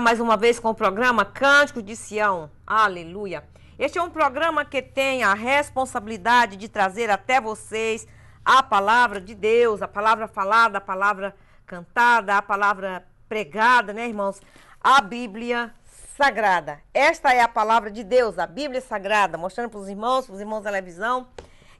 mais uma vez com o programa Cântico de Sião. Aleluia. Este é um programa que tem a responsabilidade de trazer até vocês a palavra de Deus, a palavra falada, a palavra cantada, a palavra pregada, né, irmãos? A Bíblia Sagrada. Esta é a palavra de Deus, a Bíblia Sagrada, mostrando para os irmãos, para os irmãos da televisão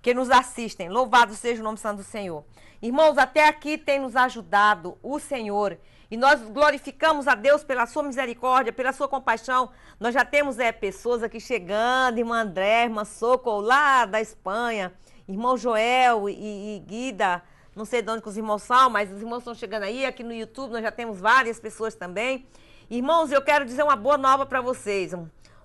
que nos assistem. Louvado seja o nome santo do Senhor. Irmãos, até aqui tem nos ajudado o Senhor. E nós glorificamos a Deus pela sua misericórdia, pela sua compaixão. Nós já temos é, pessoas aqui chegando, irmã André, irmã Soco, lá da Espanha, irmão Joel e, e Guida, não sei de onde que os irmãos são, mas os irmãos estão chegando aí, aqui no YouTube nós já temos várias pessoas também. Irmãos, eu quero dizer uma boa nova para vocês.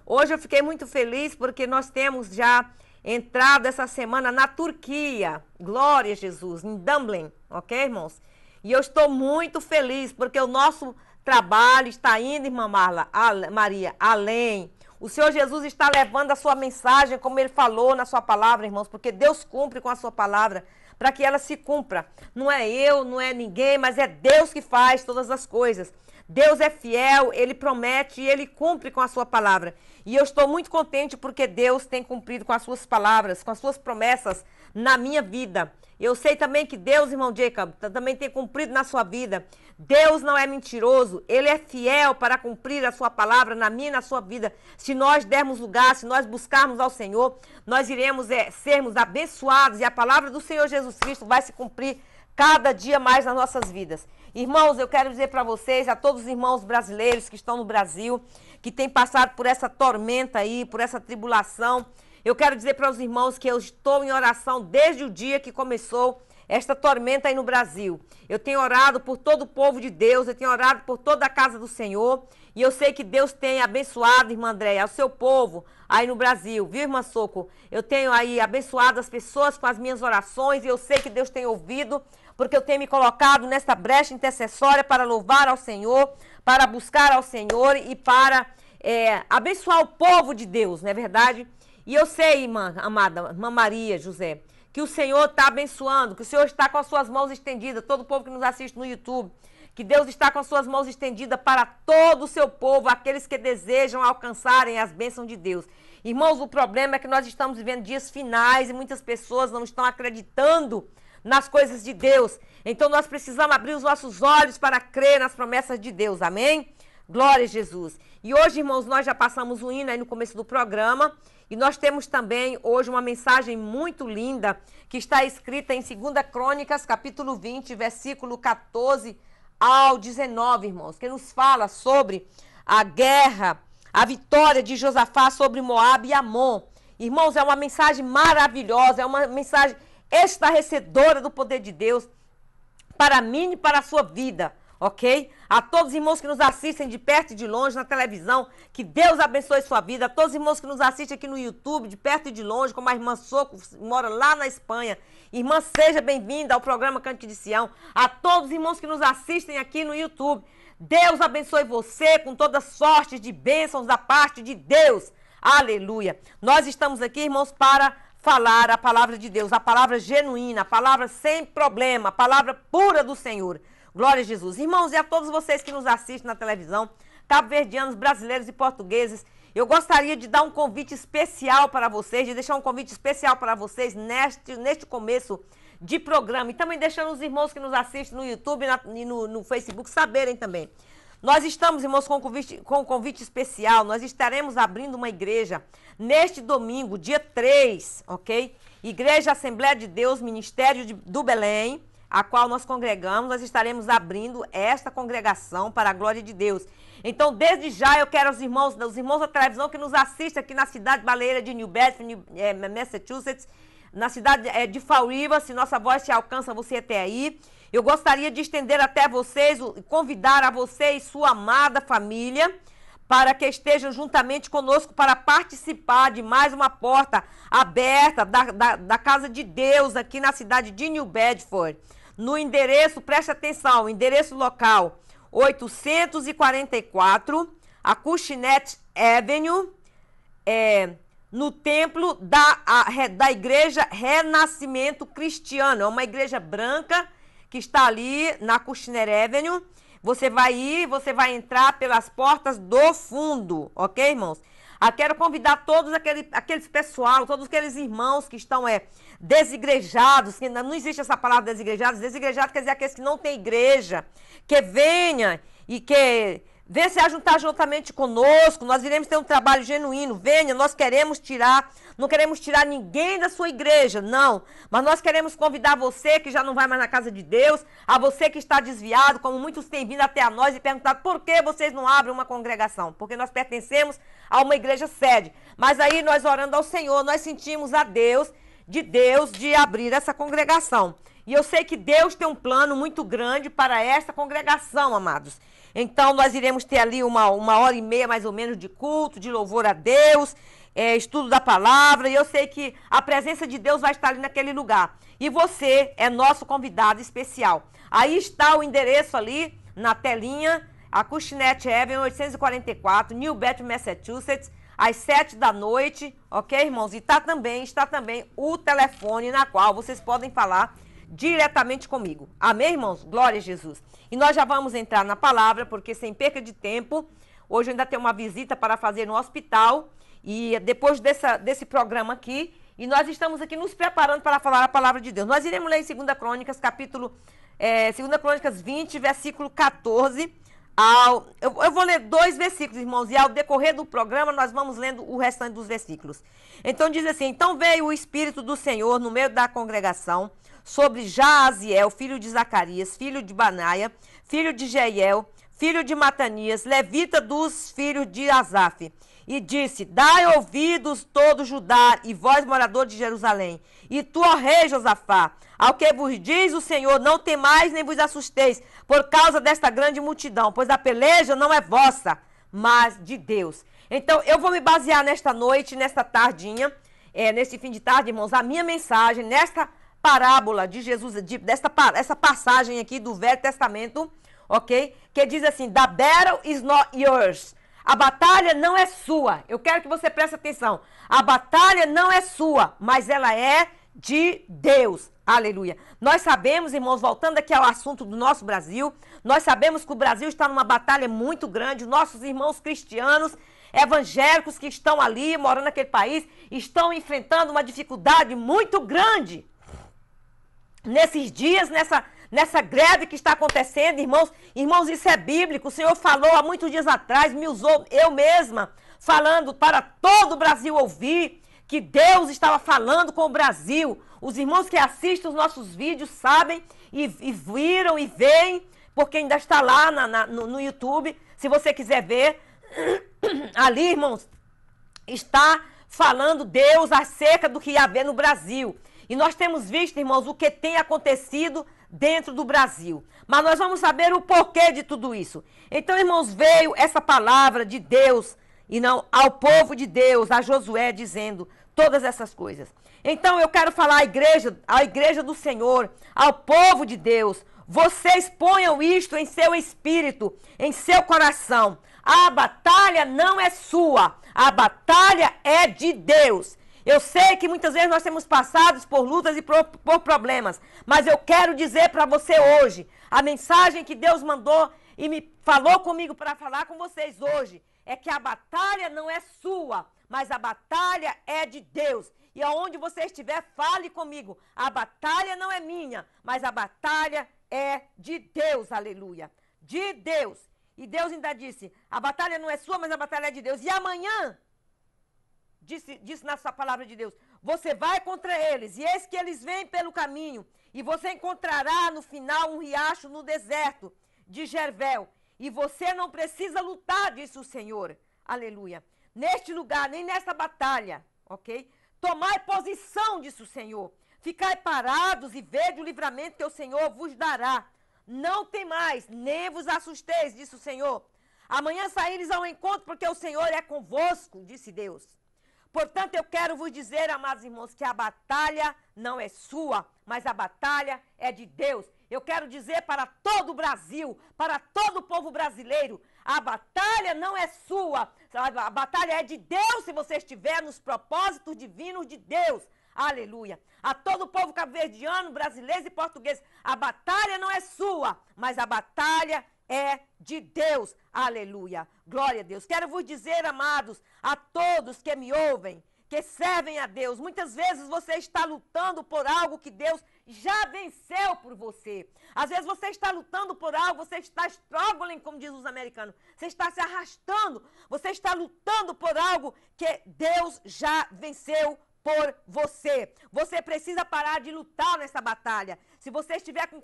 Hoje eu fiquei muito feliz porque nós temos já entrado essa semana na Turquia. Glória a Jesus, em Dublin, ok, irmãos? E eu estou muito feliz, porque o nosso trabalho está indo, irmã Marla, a, Maria, além. O Senhor Jesus está levando a sua mensagem, como ele falou na sua palavra, irmãos, porque Deus cumpre com a sua palavra para que ela se cumpra. Não é eu, não é ninguém, mas é Deus que faz todas as coisas. Deus é fiel, ele promete e ele cumpre com a sua palavra. E eu estou muito contente porque Deus tem cumprido com as suas palavras, com as suas promessas na minha vida eu sei também que Deus, irmão Jacob, também tem cumprido na sua vida. Deus não é mentiroso, ele é fiel para cumprir a sua palavra na minha e na sua vida. Se nós dermos lugar, se nós buscarmos ao Senhor, nós iremos é, sermos abençoados e a palavra do Senhor Jesus Cristo vai se cumprir cada dia mais nas nossas vidas. Irmãos, eu quero dizer para vocês, a todos os irmãos brasileiros que estão no Brasil, que têm passado por essa tormenta aí, por essa tribulação, eu quero dizer para os irmãos que eu estou em oração desde o dia que começou esta tormenta aí no Brasil. Eu tenho orado por todo o povo de Deus, eu tenho orado por toda a casa do Senhor. E eu sei que Deus tem abençoado, irmã Andréia, o seu povo aí no Brasil, viu, irmã Soco? Eu tenho aí abençoado as pessoas com as minhas orações e eu sei que Deus tem ouvido, porque eu tenho me colocado nesta brecha intercessória para louvar ao Senhor, para buscar ao Senhor e para é, abençoar o povo de Deus, não é verdade? E eu sei, irmã amada, irmã Maria, José, que o Senhor está abençoando, que o Senhor está com as suas mãos estendidas, todo o povo que nos assiste no YouTube, que Deus está com as suas mãos estendidas para todo o seu povo, aqueles que desejam alcançarem as bênçãos de Deus. Irmãos, o problema é que nós estamos vivendo dias finais e muitas pessoas não estão acreditando nas coisas de Deus. Então nós precisamos abrir os nossos olhos para crer nas promessas de Deus. Amém? Glória a Jesus. E hoje, irmãos, nós já passamos o hino aí no começo do programa. E nós temos também hoje uma mensagem muito linda que está escrita em 2 Crônicas, capítulo 20, versículo 14 ao 19, irmãos, que nos fala sobre a guerra, a vitória de Josafá sobre Moab e Amon. Irmãos, é uma mensagem maravilhosa, é uma mensagem estarrecedora do poder de Deus para mim e para a sua vida ok? A todos os irmãos que nos assistem de perto e de longe na televisão, que Deus abençoe sua vida. A todos os irmãos que nos assistem aqui no YouTube, de perto e de longe, como a irmã Soco, mora lá na Espanha. Irmã, seja bem-vinda ao programa Cante de Sião. A todos os irmãos que nos assistem aqui no YouTube, Deus abençoe você com todas sortes de bênçãos da parte de Deus. Aleluia. Nós estamos aqui, irmãos, para falar a palavra de Deus, a palavra genuína, a palavra sem problema, a palavra pura do Senhor. Glória a Jesus. Irmãos, e a todos vocês que nos assistem na televisão, cabo-verdianos, brasileiros e portugueses, eu gostaria de dar um convite especial para vocês, de deixar um convite especial para vocês neste, neste começo de programa. E também deixando os irmãos que nos assistem no YouTube na, e no, no, Facebook saberem também. Nós estamos, irmãos, com um convite, com um convite especial. Nós estaremos abrindo uma igreja neste domingo, dia 3, ok? Igreja Assembleia de Deus, Ministério de, do Belém a qual nós congregamos, nós estaremos abrindo esta congregação para a glória de Deus. Então, desde já, eu quero os irmãos, os irmãos da televisão que nos assistem aqui na cidade baleira de New Bedford, eh, Massachusetts, na cidade eh, de River. se nossa voz te alcança você até aí. Eu gostaria de estender até vocês, convidar a vocês, sua amada família, para que estejam juntamente conosco para participar de mais uma porta aberta da, da, da Casa de Deus aqui na cidade de New Bedford. No endereço, preste atenção, endereço local 844 Acushnet Avenue, é, no templo da, a, da Igreja Renascimento Cristiano. É uma igreja branca que está ali na Kushner Avenue você vai ir, você vai entrar pelas portas do fundo, ok, irmãos? Ah, quero convidar todos aquele, aqueles pessoal, todos aqueles irmãos que estão é, desigrejados, que não existe essa palavra desigrejados, desigrejados quer dizer aqueles que não têm igreja, que venha e que Venha se ajuntar juntamente conosco, nós iremos ter um trabalho genuíno. Venha, nós queremos tirar, não queremos tirar ninguém da sua igreja, não. Mas nós queremos convidar você que já não vai mais na casa de Deus, a você que está desviado, como muitos têm vindo até a nós e perguntado por que vocês não abrem uma congregação? Porque nós pertencemos a uma igreja sede. Mas aí nós orando ao Senhor, nós sentimos a Deus, de Deus, de abrir essa congregação. E eu sei que Deus tem um plano muito grande para esta congregação, amados. Então, nós iremos ter ali uma, uma hora e meia, mais ou menos, de culto, de louvor a Deus, é, estudo da palavra. E eu sei que a presença de Deus vai estar ali naquele lugar. E você é nosso convidado especial. Aí está o endereço ali na telinha, a Cushnet Heaven 844, New Bedford, Massachusetts, às sete da noite, ok, irmãos? E tá também, está também o telefone na qual vocês podem falar diretamente comigo. Amém, irmãos? Glória a Jesus. E nós já vamos entrar na palavra, porque sem perca de tempo, hoje eu ainda tenho uma visita para fazer no hospital. E depois dessa, desse programa aqui, e nós estamos aqui nos preparando para falar a palavra de Deus. Nós iremos ler em 2 Crônicas, capítulo. É, 2 Crônicas 20, versículo 14. Ao, eu, eu, vou ler dois versículos, irmãos, e ao decorrer do programa nós vamos lendo o restante dos versículos. Então diz assim: Então veio o Espírito do Senhor no meio da congregação, sobre Jaaziel, filho de Zacarias, filho de Banaia, filho de Jeiel, filho de Matanias, levita dos filhos de Asaf. E disse: Dai ouvidos todo Judá e vós, morador de Jerusalém, e tu, ó rei Josafá, ao que vos diz o Senhor, não temais nem vos assusteis por causa desta grande multidão, pois a peleja não é vossa, mas de Deus. Então, eu vou me basear nesta noite, nesta tardinha, é, eh, neste fim de tarde, irmãos, a minha mensagem, nesta parábola de Jesus, de, desta essa passagem aqui do Velho Testamento, ok? Que diz assim: The battle is not yours. A batalha não é sua. Eu quero que você preste atenção. A batalha não é sua, mas ela é de Deus. Aleluia. Nós sabemos, irmãos, voltando aqui ao assunto do nosso Brasil, nós sabemos que o Brasil está numa batalha muito grande. Nossos irmãos cristianos evangélicos que estão ali, morando naquele país, estão enfrentando uma dificuldade muito grande nesses dias, nessa, nessa greve que está acontecendo, irmãos, irmãos, isso é bíblico. O Senhor falou há muitos dias atrás, me usou eu mesma, falando para todo o Brasil ouvir que Deus estava falando com o Brasil. Os irmãos que assistem os nossos vídeos sabem e, e viram e veem, porque ainda está lá na, na, no, no YouTube. Se você quiser ver, ali, irmãos, está falando Deus acerca do que ia haver no Brasil. E nós temos visto, irmãos, o que tem acontecido dentro do Brasil. Mas nós vamos saber o porquê de tudo isso. Então, irmãos, veio essa palavra de Deus e não ao povo de Deus, a Josué dizendo todas essas coisas. Então, eu quero falar à igreja, à igreja do Senhor, ao povo de Deus, vocês ponham isto em seu espírito, em seu coração. A batalha não é sua, a batalha é de Deus. Eu sei que muitas vezes nós temos passados por lutas e por, por problemas, mas eu quero dizer para você hoje, a mensagem que Deus mandou e me falou comigo para falar com vocês hoje, é que a batalha não é sua, mas a batalha é de Deus. E aonde você estiver, fale comigo. A batalha não é minha, mas a batalha é de Deus, aleluia. De Deus. E Deus ainda disse: a batalha não é sua, mas a batalha é de Deus. E amanhã disse, disse na sua palavra de Deus: Você vai contra eles, e eis que eles vêm pelo caminho, e você encontrará no final um riacho no deserto de Jervel e você não precisa lutar, disse o Senhor. Aleluia. Neste lugar, nem nesta batalha, ok? Tomai posição, disse o Senhor. Ficai parados e vede o livramento que o Senhor vos dará. Não tem mais nem vos assusteis, disse o Senhor. Amanhã saíres ao encontro, porque o Senhor é convosco, disse Deus. Portanto, eu quero vos dizer, amados irmãos, que a batalha não é sua, mas a batalha é de Deus. Eu quero dizer para todo o Brasil, para todo o povo brasileiro, a batalha não é sua, a batalha é de Deus se você estiver nos propósitos divinos de Deus. Aleluia. A todo o povo cabo-verdiano, brasileiro e português, a batalha não é sua, mas a batalha é de Deus. Aleluia. Glória a Deus. Quero vos dizer, amados, a todos que me ouvem, que servem a Deus. Muitas vezes você está lutando por algo que Deus já venceu por você. Às vezes você está lutando por algo, você está struggling, como diz os americanos. Você está se arrastando, você está lutando por algo que Deus já venceu por você. Você precisa parar de lutar nessa batalha. Se você estiver com,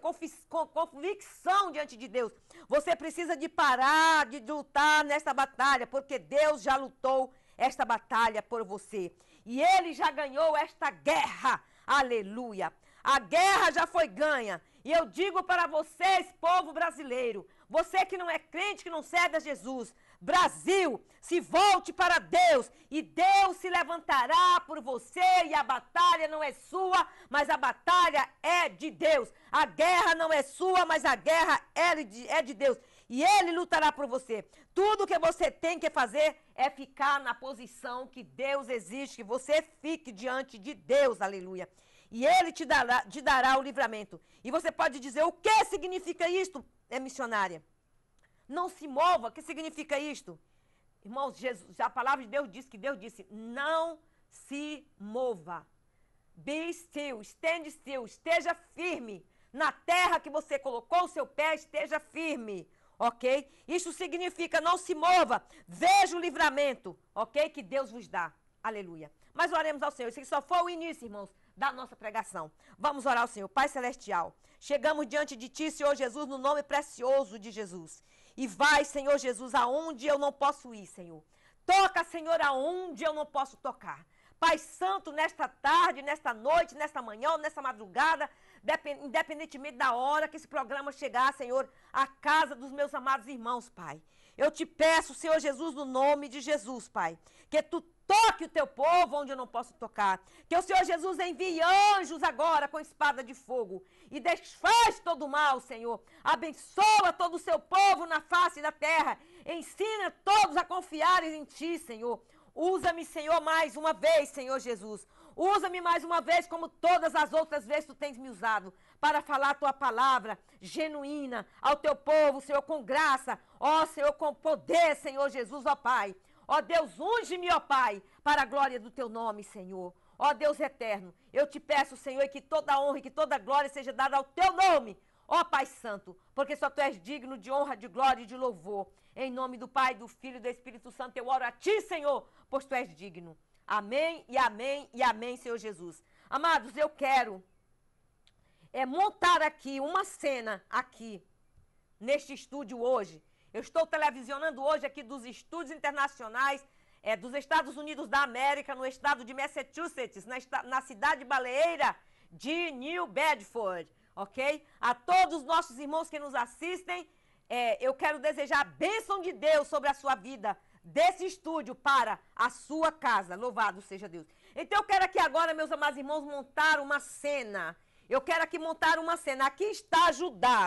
com convicção diante de Deus, você precisa de parar de lutar nessa batalha, porque Deus já lutou esta batalha por você. E ele já ganhou esta guerra. Aleluia. A guerra já foi ganha. E eu digo para vocês, povo brasileiro, você que não é crente, que não serve a Jesus, Brasil, se volte para Deus e Deus se levantará por você e a batalha não é sua, mas a batalha é de Deus. A guerra não é sua, mas a guerra é de, é de Deus e ele lutará por você. Tudo que você tem que fazer é ficar na posição que Deus exige, que você fique diante de Deus, aleluia. E ele te dará, te dará o livramento. E você pode dizer: o que significa isto, é missionária? Não se mova. O que significa isto? Irmãos, Jesus, a palavra de Deus diz que Deus disse: não se mova. Be still, stand still, esteja firme. Na terra que você colocou o seu pé, esteja firme ok? Isso significa não se mova, veja o livramento, ok? Que Deus vos dá. Aleluia. Mas oremos ao Senhor. Isso aqui só foi o início, irmãos, da nossa pregação. Vamos orar ao Senhor. Pai Celestial, chegamos diante de Ti, Senhor Jesus, no nome precioso de Jesus. E vai, Senhor Jesus, aonde eu não posso ir, Senhor. Toca, Senhor, aonde eu não posso tocar. Pai Santo, nesta tarde, nesta noite, nesta manhã, nesta madrugada, independentemente da hora que esse programa chegar, Senhor, à casa dos meus amados irmãos, Pai. Eu te peço, Senhor Jesus, no nome de Jesus, Pai, que tu toque o teu povo onde eu não posso tocar. Que o Senhor Jesus envie anjos agora com espada de fogo e desfaz todo o mal, Senhor. Abençoa todo o seu povo na face da terra. Ensina todos a confiarem em ti, Senhor. Usa-me, Senhor, mais uma vez, Senhor Jesus. Usa-me mais uma vez, como todas as outras vezes tu tens me usado, para falar a tua palavra genuína ao teu povo, Senhor, com graça. Ó, Senhor, com poder, Senhor Jesus, ó Pai. Ó Deus, unge-me, ó Pai, para a glória do teu nome, Senhor. Ó Deus eterno, eu te peço, Senhor, que toda honra e que toda glória seja dada ao teu nome. Ó Pai Santo, porque só tu és digno de honra, de glória e de louvor. Em nome do Pai, do Filho e do Espírito Santo, eu oro a ti, Senhor, pois tu és digno. Amém e amém e amém, Senhor Jesus. Amados, eu quero é montar aqui uma cena aqui neste estúdio hoje eu estou televisionando hoje aqui dos estúdios internacionais é, dos Estados Unidos da América, no estado de Massachusetts, na, na cidade baleeira de New Bedford, ok? A todos os nossos irmãos que nos assistem, é, eu quero desejar a bênção de Deus sobre a sua vida, desse estúdio para a sua casa. Louvado seja Deus. Então eu quero aqui agora, meus amados irmãos, montar uma cena. Eu quero aqui montar uma cena. Aqui está Judá,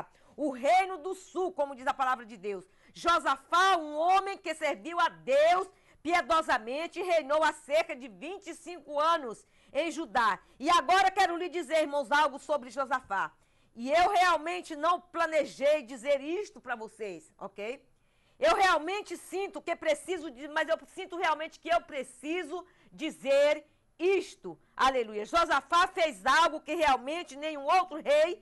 o reino do sul, como diz a palavra de Deus. Josafá, um homem que serviu a Deus piedosamente, reinou há cerca de 25 anos em Judá. E agora quero lhe dizer, irmãos, algo sobre Josafá. E eu realmente não planejei dizer isto para vocês, ok? Eu realmente sinto que preciso, de, mas eu sinto realmente que eu preciso dizer isto. Aleluia. Josafá fez algo que realmente nenhum outro rei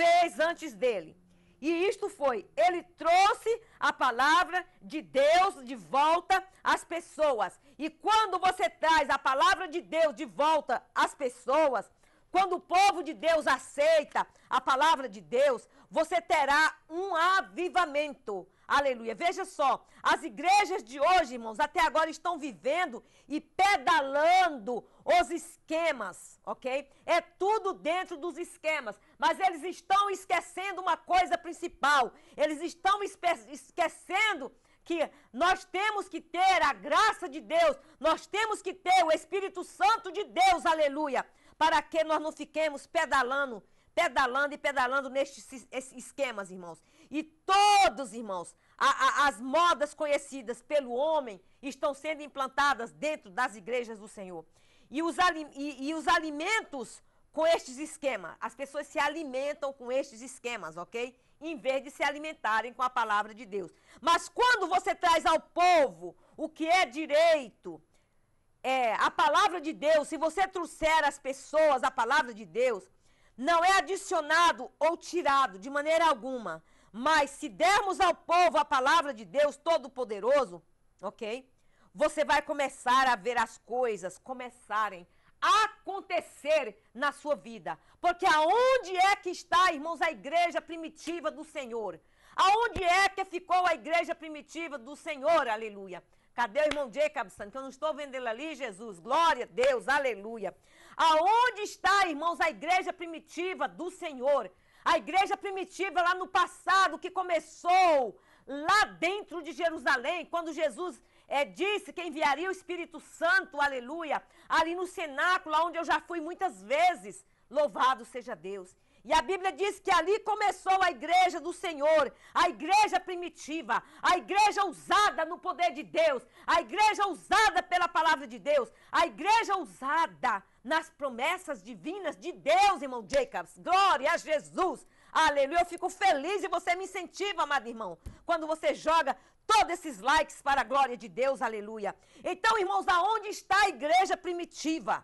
fez antes dele. E isto foi, ele trouxe a palavra de Deus de volta às pessoas. E quando você traz a palavra de Deus de volta às pessoas, quando o povo de Deus aceita a palavra de Deus, você terá um avivamento. Aleluia. Veja só, as igrejas de hoje, irmãos, até agora estão vivendo e pedalando os esquemas, ok? É tudo dentro dos esquemas, mas eles estão esquecendo uma coisa principal. Eles estão esquecendo que nós temos que ter a graça de Deus, nós temos que ter o Espírito Santo de Deus, aleluia para que nós não fiquemos pedalando, pedalando e pedalando nestes esquemas, irmãos. E todos, irmãos, a, a, as modas conhecidas pelo homem estão sendo implantadas dentro das igrejas do Senhor. E os, e, e os alimentos com estes esquemas. As pessoas se alimentam com estes esquemas, ok? Em vez de se alimentarem com a palavra de Deus. Mas quando você traz ao povo o que é direito, é, a palavra de Deus, se você trouxer às pessoas a palavra de Deus, não é adicionado ou tirado de maneira alguma. Mas se dermos ao povo a palavra de Deus Todo-Poderoso, ok? Você vai começar a ver as coisas começarem a acontecer na sua vida. Porque aonde é que está, irmãos, a igreja primitiva do Senhor? Aonde é que ficou a igreja primitiva do Senhor? Aleluia. Cadê o irmão Jacob Santos? Que eu não estou vendo ele ali, Jesus. Glória a Deus, aleluia. Aonde está, irmãos, a igreja primitiva do Senhor? A igreja primitiva lá no passado que começou lá dentro de Jerusalém, quando Jesus é, disse que enviaria o Espírito Santo, aleluia, ali no cenáculo, onde eu já fui muitas vezes. Louvado seja Deus. E a Bíblia diz que ali começou a igreja do Senhor, a igreja primitiva, a igreja usada no poder de Deus, a igreja usada pela palavra de Deus, a igreja usada nas promessas divinas de Deus, irmão Jacobs. Glória a Jesus. Aleluia. Eu fico feliz e você me incentiva, amado irmão, quando você joga todos esses likes para a glória de Deus. Aleluia. Então, irmãos, aonde está a igreja primitiva?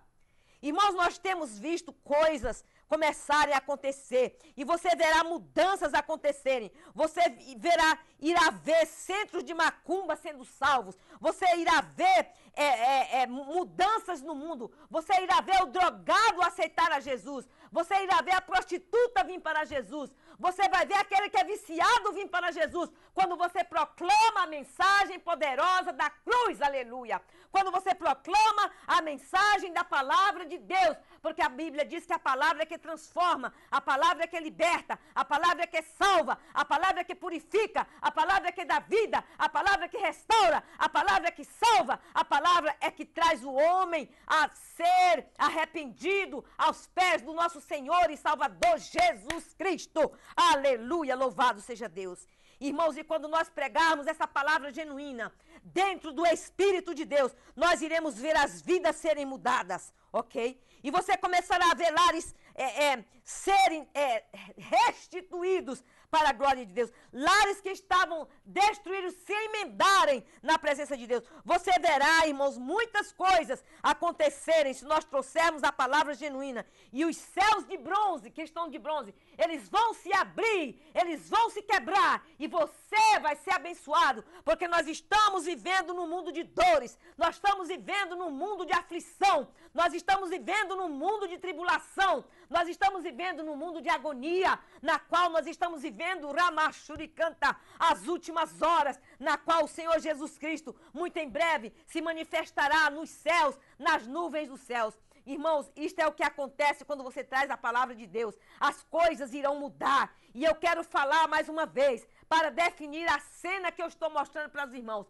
Irmãos, nós temos visto coisas começarem a acontecer e você verá mudanças acontecerem. Você verá, irá ver centros de macumba sendo salvos. Você irá ver é, é, é, mudanças no mundo. Você irá ver o drogado aceitar a Jesus. Você irá ver a prostituta vir para Jesus. Você vai ver aquele que é viciado vir para Jesus. Quando você proclama a mensagem poderosa da cruz, aleluia. Quando você proclama a mensagem da palavra de Deus. Porque a Bíblia diz que a palavra é que transforma, a palavra é que liberta, a palavra é que salva, a palavra é que purifica, a palavra é que dá vida, a palavra é que restaura, a palavra é que salva, a palavra é que traz o homem a ser arrependido aos pés do nosso Senhor e Salvador Jesus Cristo. Aleluia, louvado seja Deus. Irmãos, e quando nós pregarmos essa palavra genuína, dentro do Espírito de Deus, nós iremos ver as vidas serem mudadas, ok? E você começará a ver lares é, é, serem é, restituídos para a glória de Deus. Lares que estavam destruídos se emendarem na presença de Deus. Você verá, irmãos, muitas coisas acontecerem se nós trouxermos a palavra genuína. E os céus de bronze, que estão de bronze, eles vão se abrir, eles vão se quebrar e você vai ser abençoado, porque nós estamos vivendo num mundo de dores, nós estamos vivendo num mundo de aflição, nós estamos vivendo num mundo de tribulação, nós estamos vivendo num mundo de agonia, na qual nós estamos vivendo Ramachuri canta as últimas horas, na qual o Senhor Jesus Cristo, muito em breve, se manifestará nos céus, nas nuvens dos céus. Irmãos, isto é o que acontece quando você traz a palavra de Deus. As coisas irão mudar. E eu quero falar mais uma vez para definir a cena que eu estou mostrando para os irmãos.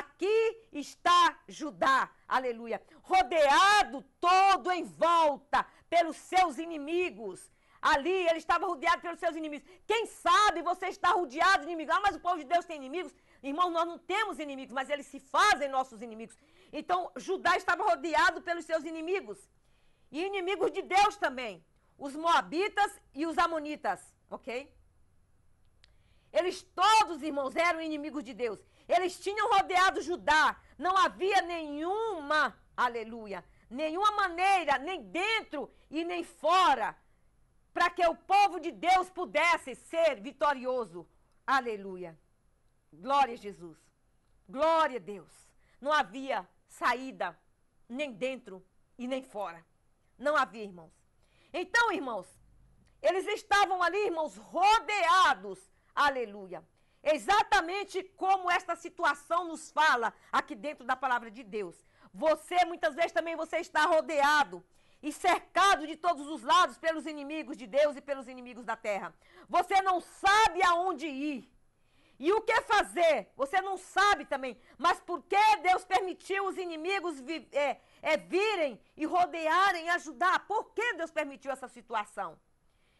Aqui está Judá, aleluia, rodeado todo em volta pelos seus inimigos. Ali ele estava rodeado pelos seus inimigos. Quem sabe você está rodeado de inimigos? Ah, mas o povo de Deus tem inimigos? Irmãos, nós não temos inimigos, mas eles se fazem nossos inimigos. Então, Judá estava rodeado pelos seus inimigos. E inimigos de Deus também, os moabitas e os amonitas, ok? Eles todos, irmãos, eram inimigos de Deus. Eles tinham rodeado Judá. Não havia nenhuma, aleluia, nenhuma maneira, nem dentro e nem fora, para que o povo de Deus pudesse ser vitorioso. Aleluia. Glória a Jesus. Glória a Deus. Não havia saída nem dentro e nem fora. Não havia, irmãos. Então, irmãos, eles estavam ali, irmãos, rodeados. Aleluia. Exatamente como esta situação nos fala aqui dentro da palavra de Deus. Você muitas vezes também você está rodeado e cercado de todos os lados pelos inimigos de Deus e pelos inimigos da terra. Você não sabe aonde ir. E o que fazer? Você não sabe também. Mas por que Deus permitiu os inimigos é, é virem e rodearem e ajudar. Por que Deus permitiu essa situação?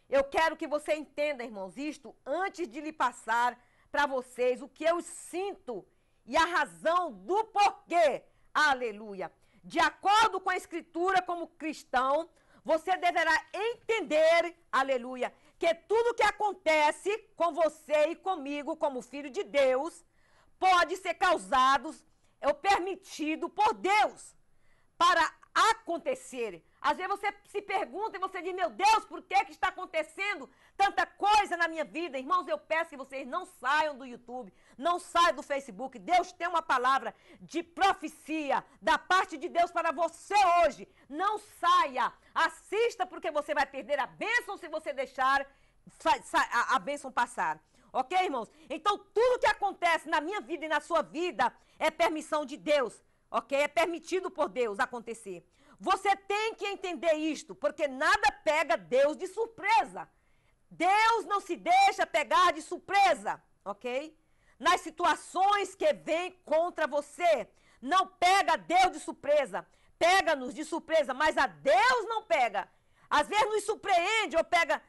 Eu quero que você entenda, irmãos, isto antes de lhe passar para vocês o que eu sinto e a razão do porquê. Aleluia. De acordo com a Escritura, como cristão, você deverá entender, aleluia, que tudo que acontece com você e comigo, como filho de Deus, pode ser causado ou é permitido por Deus para acontecer. Às vezes você se pergunta e você diz, meu Deus, por que, que está acontecendo tanta coisa na minha vida? Irmãos, eu peço que vocês não saiam do YouTube, não saiam do Facebook. Deus tem uma palavra de profecia da parte de Deus para você hoje. Não saia, assista, porque você vai perder a bênção se você deixar a bênção passar. Ok, irmãos? Então, tudo que acontece na minha vida e na sua vida é permissão de Deus ok? É permitido por Deus acontecer. Você tem que entender isto, porque nada pega Deus de surpresa. Deus não se deixa pegar de surpresa, ok? Nas situações que vêm contra você, não pega Deus de surpresa. Pega-nos de surpresa, mas a Deus não pega. Às vezes nos surpreende ou pega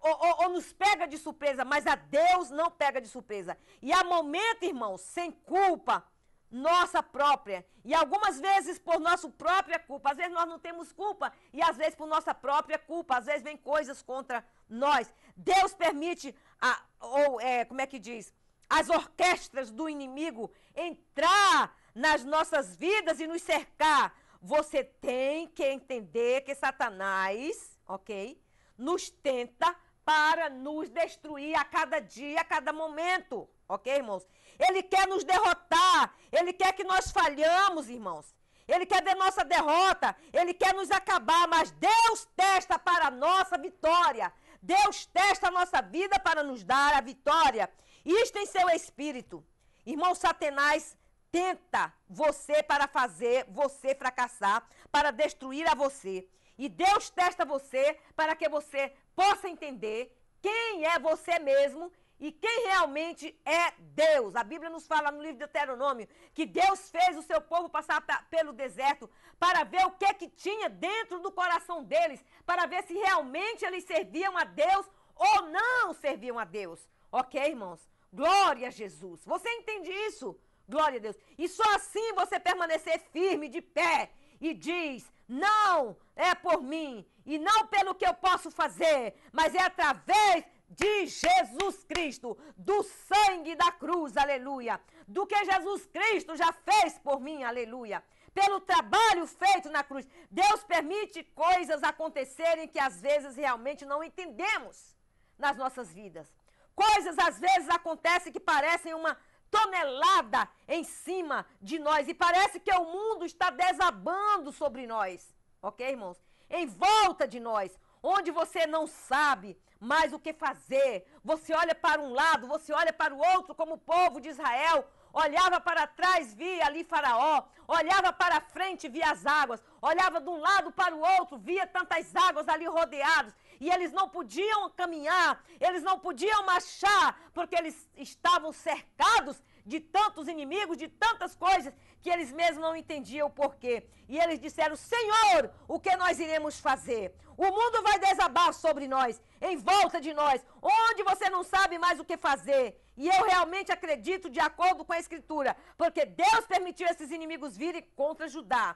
ou, ou, ou, nos pega de surpresa, mas a Deus não pega de surpresa. E há momento, irmãos, sem culpa, nossa própria. E algumas vezes por nossa própria culpa. Às vezes nós não temos culpa e às vezes por nossa própria culpa. Às vezes vem coisas contra nós. Deus permite, a, ou é, como é que diz? As orquestras do inimigo entrar nas nossas vidas e nos cercar. Você tem que entender que Satanás, ok? Nos tenta para nos destruir a cada dia, a cada momento, ok, irmãos? Ele quer nos derrotar. Ele quer que nós falhamos, irmãos. Ele quer ver nossa derrota. Ele quer nos acabar. Mas Deus testa para a nossa vitória. Deus testa a nossa vida para nos dar a vitória. Isto em seu espírito. Irmão Satanás tenta você para fazer você fracassar, para destruir a você. E Deus testa você para que você possa entender quem é você mesmo e quem realmente é Deus. A Bíblia nos fala no livro de Deuteronômio que Deus fez o seu povo passar pelo deserto para ver o que é que tinha dentro do coração deles, para ver se realmente eles serviam a Deus ou não serviam a Deus. OK, irmãos? Glória a Jesus. Você entende isso? Glória a Deus. E só assim você permanecer firme de pé e diz: "Não é por mim e não pelo que eu posso fazer, mas é através de Jesus Cristo, do sangue da cruz, aleluia, do que Jesus Cristo já fez por mim, aleluia, pelo trabalho feito na cruz. Deus permite coisas acontecerem que às vezes realmente não entendemos nas nossas vidas. Coisas às vezes acontecem que parecem uma tonelada em cima de nós e parece que o mundo está desabando sobre nós, ok, irmãos? Em volta de nós, onde você não sabe, mais o que fazer. Você olha para um lado, você olha para o outro, como o povo de Israel olhava para trás, via ali Faraó, olhava para frente, via as águas, olhava de um lado para o outro, via tantas águas ali rodeados. E eles não podiam caminhar, eles não podiam marchar, porque eles estavam cercados de tantos inimigos, de tantas coisas que eles mesmos não entendiam o porquê. E eles disseram: Senhor, o que nós iremos fazer? O mundo vai desabar sobre nós, em volta de nós, onde você não sabe mais o que fazer. E eu realmente acredito, de acordo com a Escritura, porque Deus permitiu esses inimigos virem contra Judá.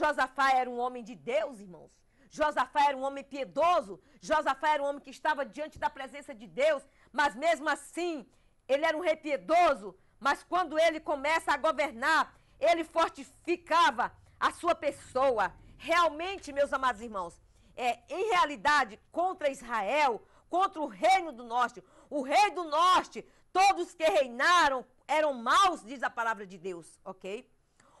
Josafá era um homem de Deus, irmãos. Josafá era um homem piedoso, Josafá era um homem que estava diante da presença de Deus, mas mesmo assim, ele era um rei piedoso, mas quando ele começa a governar, ele fortificava a sua pessoa. Realmente, meus amados irmãos, é em realidade contra Israel, contra o reino do norte, o rei do norte, todos que reinaram eram maus, diz a palavra de Deus, ok?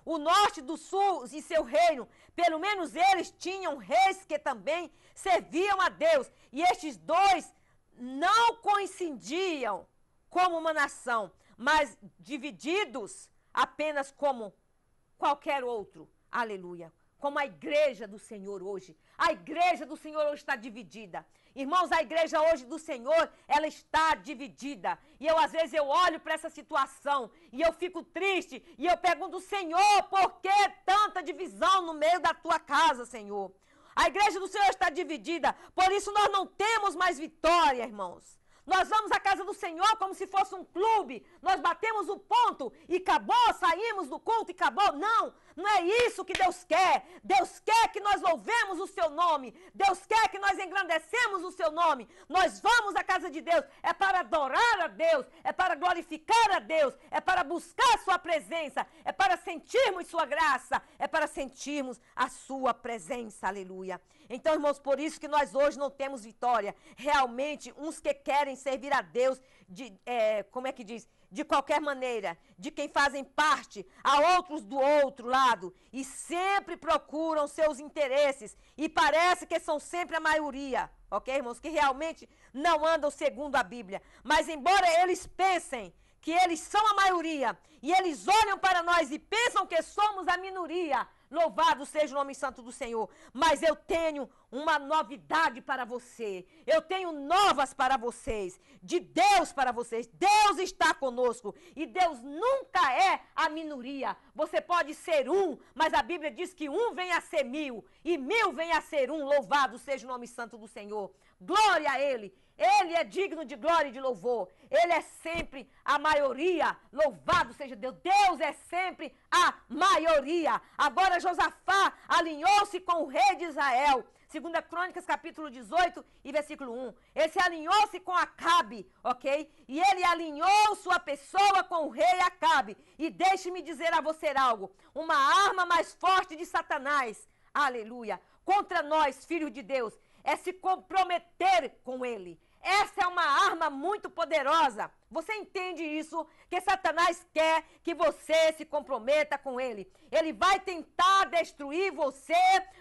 O norte do sul e seu reino, pelo menos eles tinham reis que também serviam a Deus. E estes dois não coincidiam como uma nação mas divididos apenas como qualquer outro. Aleluia. Como a igreja do Senhor hoje. A igreja do Senhor hoje está dividida. Irmãos, a igreja hoje do Senhor, ela está dividida. E eu às vezes eu olho para essa situação e eu fico triste e eu pergunto, Senhor, por que tanta divisão no meio da tua casa, Senhor? A igreja do Senhor está dividida, por isso nós não temos mais vitória, irmãos. Nós vamos à casa do Senhor como se fosse um clube. Nós batemos o ponto e acabou, saímos do culto e acabou. Não! Não é isso que Deus quer. Deus quer que nós louvemos o seu nome. Deus quer que nós engrandecemos o seu nome. Nós vamos à casa de Deus é para adorar a Deus, é para glorificar a Deus, é para buscar a sua presença, é para sentirmos sua graça, é para sentirmos a sua presença. Aleluia. Então, irmãos, por isso que nós hoje não temos vitória. Realmente, uns que querem servir a Deus de é, como é que diz? de qualquer maneira, de quem fazem parte a outros do outro lado e sempre procuram seus interesses e parece que são sempre a maioria, ok, irmãos? Que realmente não andam segundo a Bíblia. Mas, embora eles pensem que eles são a maioria e eles olham para nós e pensam que somos a minoria, Louvado seja o nome santo do Senhor. Mas eu tenho uma novidade para você. Eu tenho novas para vocês. De Deus para vocês. Deus está conosco. E Deus nunca é a minoria. Você pode ser um, mas a Bíblia diz que um vem a ser mil. E mil vem a ser um. Louvado seja o nome santo do Senhor. Glória a Ele. Ele é digno de glória e de louvor. Ele é sempre a maioria. Louvado seja Deus. Deus é sempre a maioria. Agora Josafá alinhou-se com o rei de Israel. Segunda Crônicas, capítulo 18 e versículo 1. Ele se alinhou-se com Acabe, ok? E ele alinhou sua pessoa com o rei Acabe. E deixe-me dizer a você algo. Uma arma mais forte de Satanás, aleluia, contra nós, filhos de Deus, é se comprometer com ele essa é uma arma muito poderosa. Você entende isso? Que Satanás quer que você se comprometa com ele. Ele vai tentar destruir você,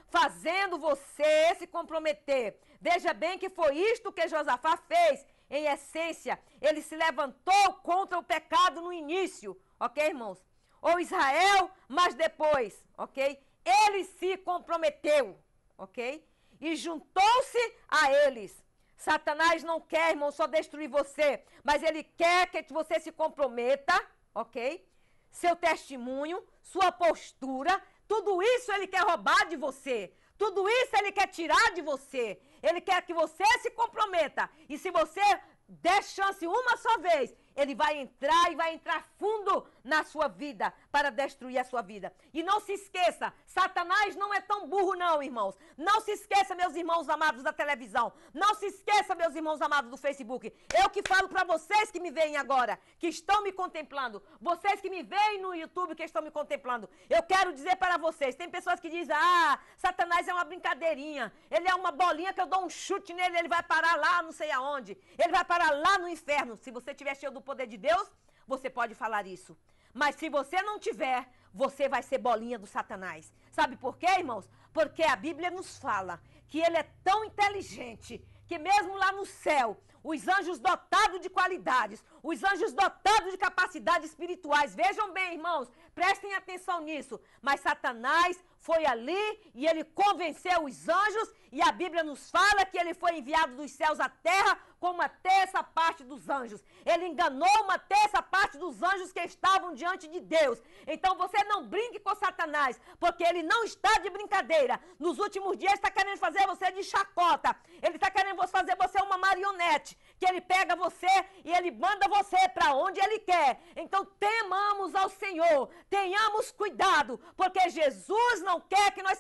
fazendo você se comprometer. Veja bem que foi isto que Josafá fez. Em essência, ele se levantou contra o pecado no início, ok, irmãos? Ou Israel, mas depois, ok? Ele se comprometeu, ok? E juntou-se a eles. Satanás não quer, irmão, só destruir você, mas ele quer que você se comprometa, ok? Seu testemunho, sua postura, tudo isso ele quer roubar de você. Tudo isso ele quer tirar de você. Ele quer que você se comprometa. E se você der chance uma só vez, ele vai entrar e vai entrar fundo na sua vida para destruir a sua vida. E não se esqueça, Satanás não é tão burro não, irmãos. Não se esqueça, meus irmãos amados da televisão. Não se esqueça, meus irmãos amados do Facebook. Eu que falo para vocês que me veem agora, que estão me contemplando, vocês que me veem no YouTube que estão me contemplando. Eu quero dizer para vocês, tem pessoas que dizem: "Ah, Satanás é uma brincadeirinha. Ele é uma bolinha que eu dou um chute nele, ele vai parar lá, não sei aonde. Ele vai parar lá no inferno". Se você tiver cheio do poder de Deus, você pode falar isso. Mas se você não tiver, você vai ser bolinha do Satanás. Sabe por quê, irmãos? Porque a Bíblia nos fala que ele é tão inteligente que mesmo lá no céu, os anjos dotados de qualidades, os anjos dotados de capacidades espirituais, vejam bem, irmãos, prestem atenção nisso. Mas Satanás foi ali e ele convenceu os anjos e a Bíblia nos fala que ele foi enviado dos céus à terra com uma terça parte dos anjos. Ele enganou uma terça parte dos anjos que estavam diante de Deus. Então você não brinque com Satanás, porque ele não está de brincadeira. Nos últimos dias está querendo fazer você de chacota. Ele está querendo fazer você uma marionete, que ele pega você e ele manda você para onde ele quer. Então temamos ao Senhor, tenhamos cuidado, porque Jesus não quer que nós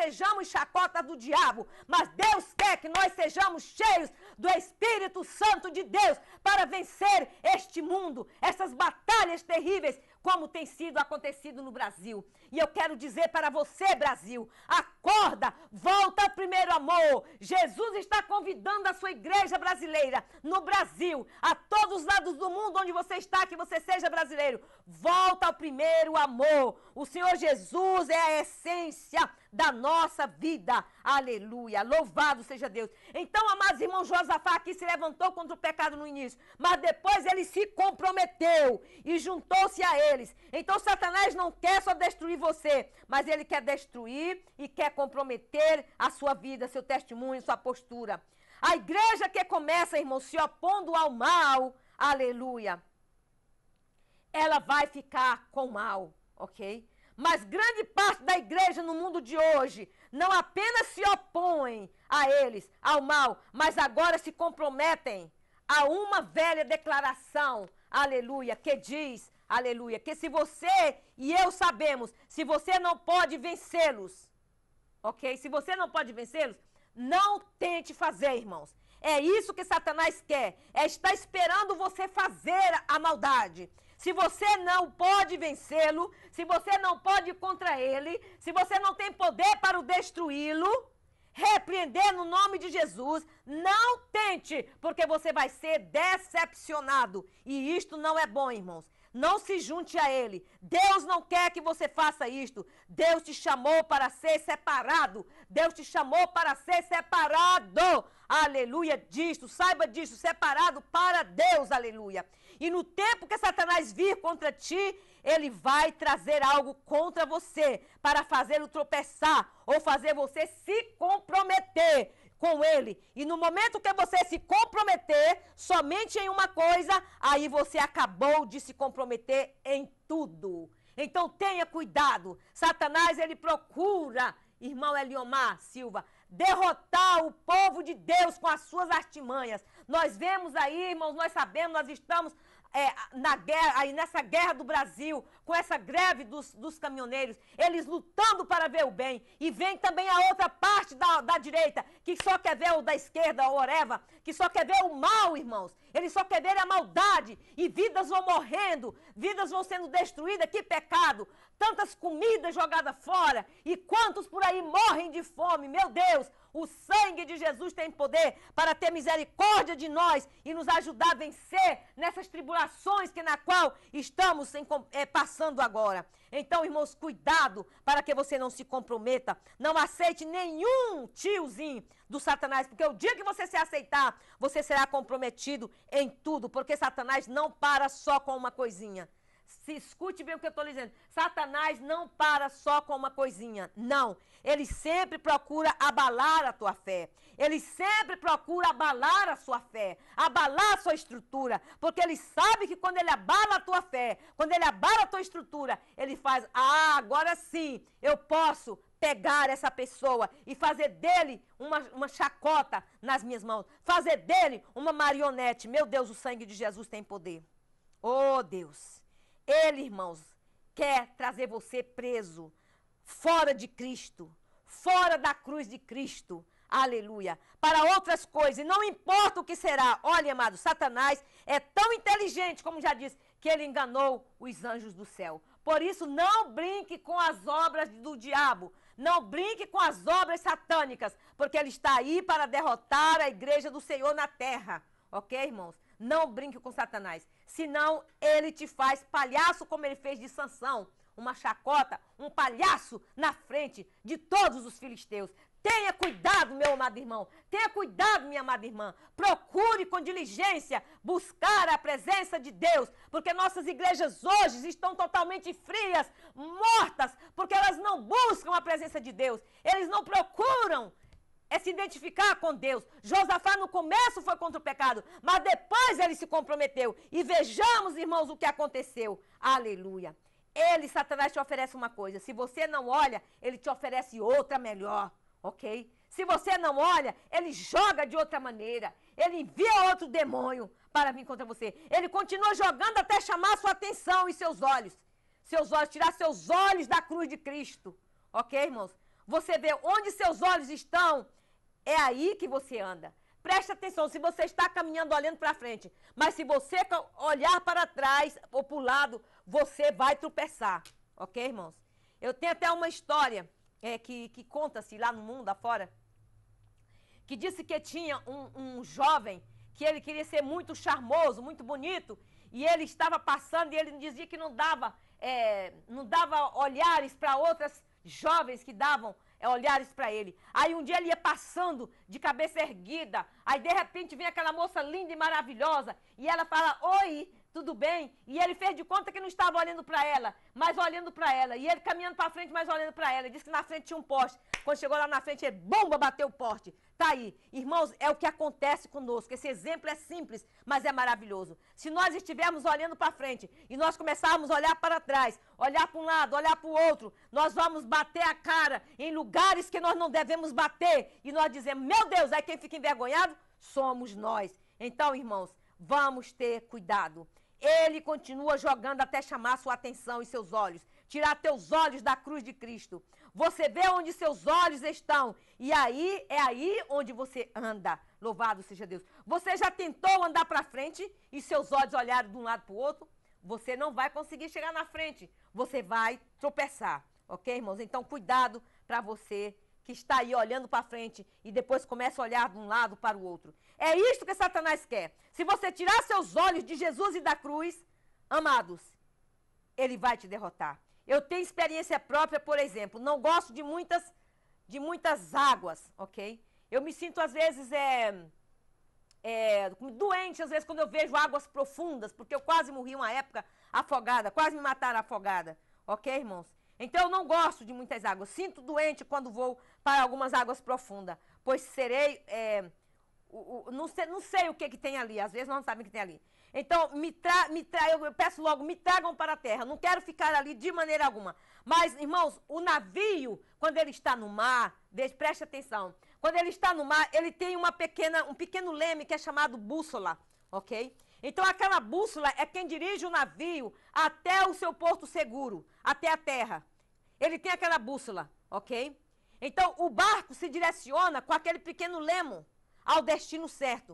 sejamos chacota do diabo mas Deus quer que nós sejamos cheios do Espírito Santo de Deus para vencer este mundo, essas batalhas terríveis, como tem sido acontecido no Brasil. E eu quero dizer para você, Brasil, acorda, volta ao primeiro amor. Jesus está convidando a sua igreja brasileira no Brasil, a todos os lados do mundo onde você está, que você seja brasileiro. Volta ao primeiro amor. O Senhor Jesus é a essência da nossa vida. Aleluia. Louvado seja Deus. Então, amados irmãos, Josafá aqui se levantou contra o pecado no início, mas depois ele se comprometeu e juntou-se a eles. Então, Satanás não quer só destruir você, mas ele quer destruir e quer comprometer a sua vida, seu testemunho, sua postura. A igreja que começa, irmão, se opondo ao mal, aleluia, ela vai ficar com mal, ok? Mas grande parte da igreja no mundo de hoje não apenas se opõe a eles, ao mal, mas agora se comprometem a uma velha declaração, aleluia, que diz aleluia, que se você e eu sabemos, se você não pode vencê-los, ok? Se você não pode vencê-los, não tente fazer, irmãos. É isso que Satanás quer, é estar esperando você fazer a maldade. Se você não pode vencê-lo, se você não pode ir contra ele, se você não tem poder para o destruí-lo, repreender no nome de Jesus, não tente, porque você vai ser decepcionado. E isto não é bom, irmãos. Não se junte a ele. Deus não quer que você faça isto. Deus te chamou para ser separado. Deus te chamou para ser separado. Aleluia disto, saiba disso. separado para Deus, aleluia. E no tempo que Satanás vir contra ti, ele vai trazer algo contra você para fazê-lo tropeçar ou fazer você se comprometer com Ele. E no momento que você se comprometer somente em uma coisa, aí você acabou de se comprometer em tudo. Então tenha cuidado. Satanás, ele procura, irmão Eliomar Silva, derrotar o povo de Deus com as suas artimanhas. Nós vemos aí, irmãos, nós sabemos, nós estamos é, na guerra, aí nessa guerra do Brasil, com essa greve dos, dos, caminhoneiros, eles lutando para ver o bem. E vem também a outra parte da, da direita, que só quer ver o da esquerda, o Oreva, que só quer ver o mal, irmãos. Eles só quer ver a maldade. E vidas vão morrendo, vidas vão sendo destruídas. Que pecado! Tantas comidas jogadas fora. E quantos por aí morrem de fome, meu Deus! O sangue de Jesus tem poder para ter misericórdia de nós e nos ajudar a vencer nessas tribulações que na qual estamos em, é, passando agora. Então, irmãos, cuidado para que você não se comprometa. Não aceite nenhum tiozinho do Satanás, porque o dia que você se aceitar, você será comprometido em tudo, porque Satanás não para só com uma coisinha. Se escute bem o que eu estou dizendo. Satanás não para só com uma coisinha. Não. Ele sempre procura abalar a tua fé. Ele sempre procura abalar a sua fé, abalar a sua estrutura. Porque ele sabe que quando ele abala a tua fé, quando ele abala a tua estrutura, ele faz: ah, agora sim, eu posso pegar essa pessoa e fazer dele uma, uma chacota nas minhas mãos, fazer dele uma marionete. Meu Deus, o sangue de Jesus tem poder. Oh, Deus. Ele, irmãos, quer trazer você preso, fora de Cristo, fora da cruz de Cristo. Aleluia. Para outras coisas, e não importa o que será. Olha, amado, Satanás é tão inteligente, como já disse, que ele enganou os anjos do céu. Por isso, não brinque com as obras do diabo. Não brinque com as obras satânicas, porque ele está aí para derrotar a igreja do Senhor na terra. Ok, irmãos? Não brinque com Satanás senão ele te faz palhaço como ele fez de Sansão, uma chacota, um palhaço na frente de todos os filisteus. Tenha cuidado, meu amado irmão. Tenha cuidado, minha amada irmã. Procure com diligência buscar a presença de Deus, porque nossas igrejas hoje estão totalmente frias, mortas, porque elas não buscam a presença de Deus. Eles não procuram é se identificar com Deus. Josafá no começo foi contra o pecado, mas depois ele se comprometeu. E vejamos, irmãos, o que aconteceu. Aleluia. Ele, Satanás, te oferece uma coisa. Se você não olha, ele te oferece outra melhor. Ok? Se você não olha, ele joga de outra maneira. Ele envia outro demônio para vir contra você. Ele continua jogando até chamar sua atenção e seus olhos. Seus olhos, tirar seus olhos da cruz de Cristo. Ok, irmãos? Você vê onde seus olhos estão, é aí que você anda. Preste atenção, se você está caminhando olhando para frente, mas se você olhar para trás ou para o lado, você vai tropeçar, ok, irmãos? Eu tenho até uma história é, que, que conta-se lá no mundo afora, que disse que tinha um, um jovem que ele queria ser muito charmoso, muito bonito, e ele estava passando e ele dizia que não dava, é, não dava olhares para outras jovens que davam é olhares para ele. Aí um dia ele ia passando de cabeça erguida, aí de repente vem aquela moça linda e maravilhosa e ela fala: Oi, tudo bem? E ele fez de conta que não estava olhando para ela, mas olhando para ela. E ele caminhando para frente, mas olhando para ela. Ele disse que na frente tinha um poste. Quando chegou lá na frente, ele bomba bateu o poste. Tá aí. Irmãos, é o que acontece conosco. Esse exemplo é simples, mas é maravilhoso. Se nós estivermos olhando para frente e nós começarmos a olhar para trás, olhar para um lado, olhar para o outro, nós vamos bater a cara em lugares que nós não devemos bater. E nós dizemos, meu Deus, aí é quem fica envergonhado somos nós. Então, irmãos, vamos ter cuidado ele continua jogando até chamar sua atenção e seus olhos, tirar teus olhos da cruz de Cristo. Você vê onde seus olhos estão e aí é aí onde você anda. Louvado seja Deus. Você já tentou andar para frente e seus olhos olharam de um lado para o outro? Você não vai conseguir chegar na frente. Você vai tropeçar, ok, irmãos? Então, cuidado para você que está aí olhando para frente e depois começa a olhar de um lado para o outro. É isto que Satanás quer. Se você tirar seus olhos de Jesus e da cruz, amados, ele vai te derrotar. Eu tenho experiência própria, por exemplo, não gosto de muitas de muitas águas, OK? Eu me sinto às vezes é, é, doente, às vezes, quando eu vejo águas profundas, porque eu quase morri uma época afogada, quase me mataram afogada. Ok, irmãos? Então eu não gosto de muitas águas. Sinto doente quando vou para algumas águas profundas, pois serei. É, o, o, não, sei, não sei o que, que tem ali, às vezes nós não sabemos o que tem ali. Então, me tra, me tra, eu, peço logo, me tragam para a terra. Não quero ficar ali de maneira alguma. Mas, irmãos, o navio, quando ele está no mar, veja, preste atenção. Quando ele está no mar, ele tem uma pequena, um pequeno leme que é chamado bússola, ok? Então, aquela bússola é quem dirige o navio até o seu porto seguro, até a terra. Ele tem aquela bússola, ok? Então o barco se direciona com aquele pequeno lemo ao destino certo.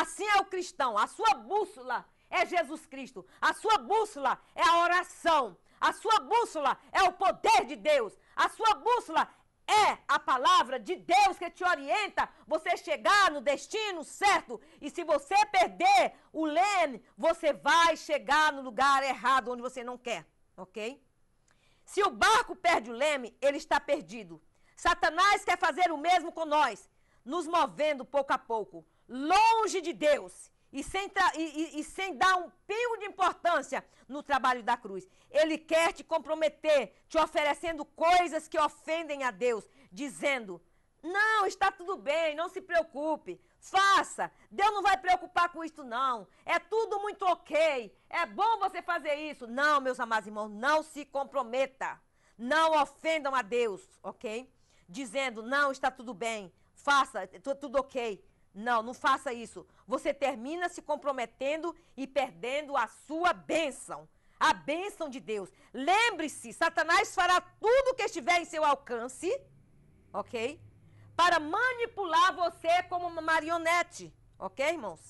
Assim é o cristão, a sua bússola é Jesus Cristo, a sua bússola é a oração, a sua bússola é o poder de Deus, a sua bússola é a palavra de Deus que te orienta você chegar no destino certo. E se você perder o leme, você vai chegar no lugar errado onde você não quer, ok? Se o barco perde o leme, ele está perdido. Satanás quer fazer o mesmo com nós, nos movendo pouco a pouco, longe de Deus e sem, e, e, e sem dar um pingo de importância no trabalho da cruz. Ele quer te comprometer, te oferecendo coisas que ofendem a Deus, dizendo: não, está tudo bem, não se preocupe. Faça. Deus não vai preocupar com isso, não. É tudo muito ok. É bom você fazer isso. Não, meus amados irmãos, não se comprometa. Não ofendam a Deus, ok? Dizendo, não, está tudo bem. Faça, é tudo ok. Não, não faça isso. Você termina se comprometendo e perdendo a sua bênção. A bênção de Deus. Lembre-se, Satanás fará tudo o que estiver em seu alcance, ok? para manipular você como uma marionete, ok, irmãos?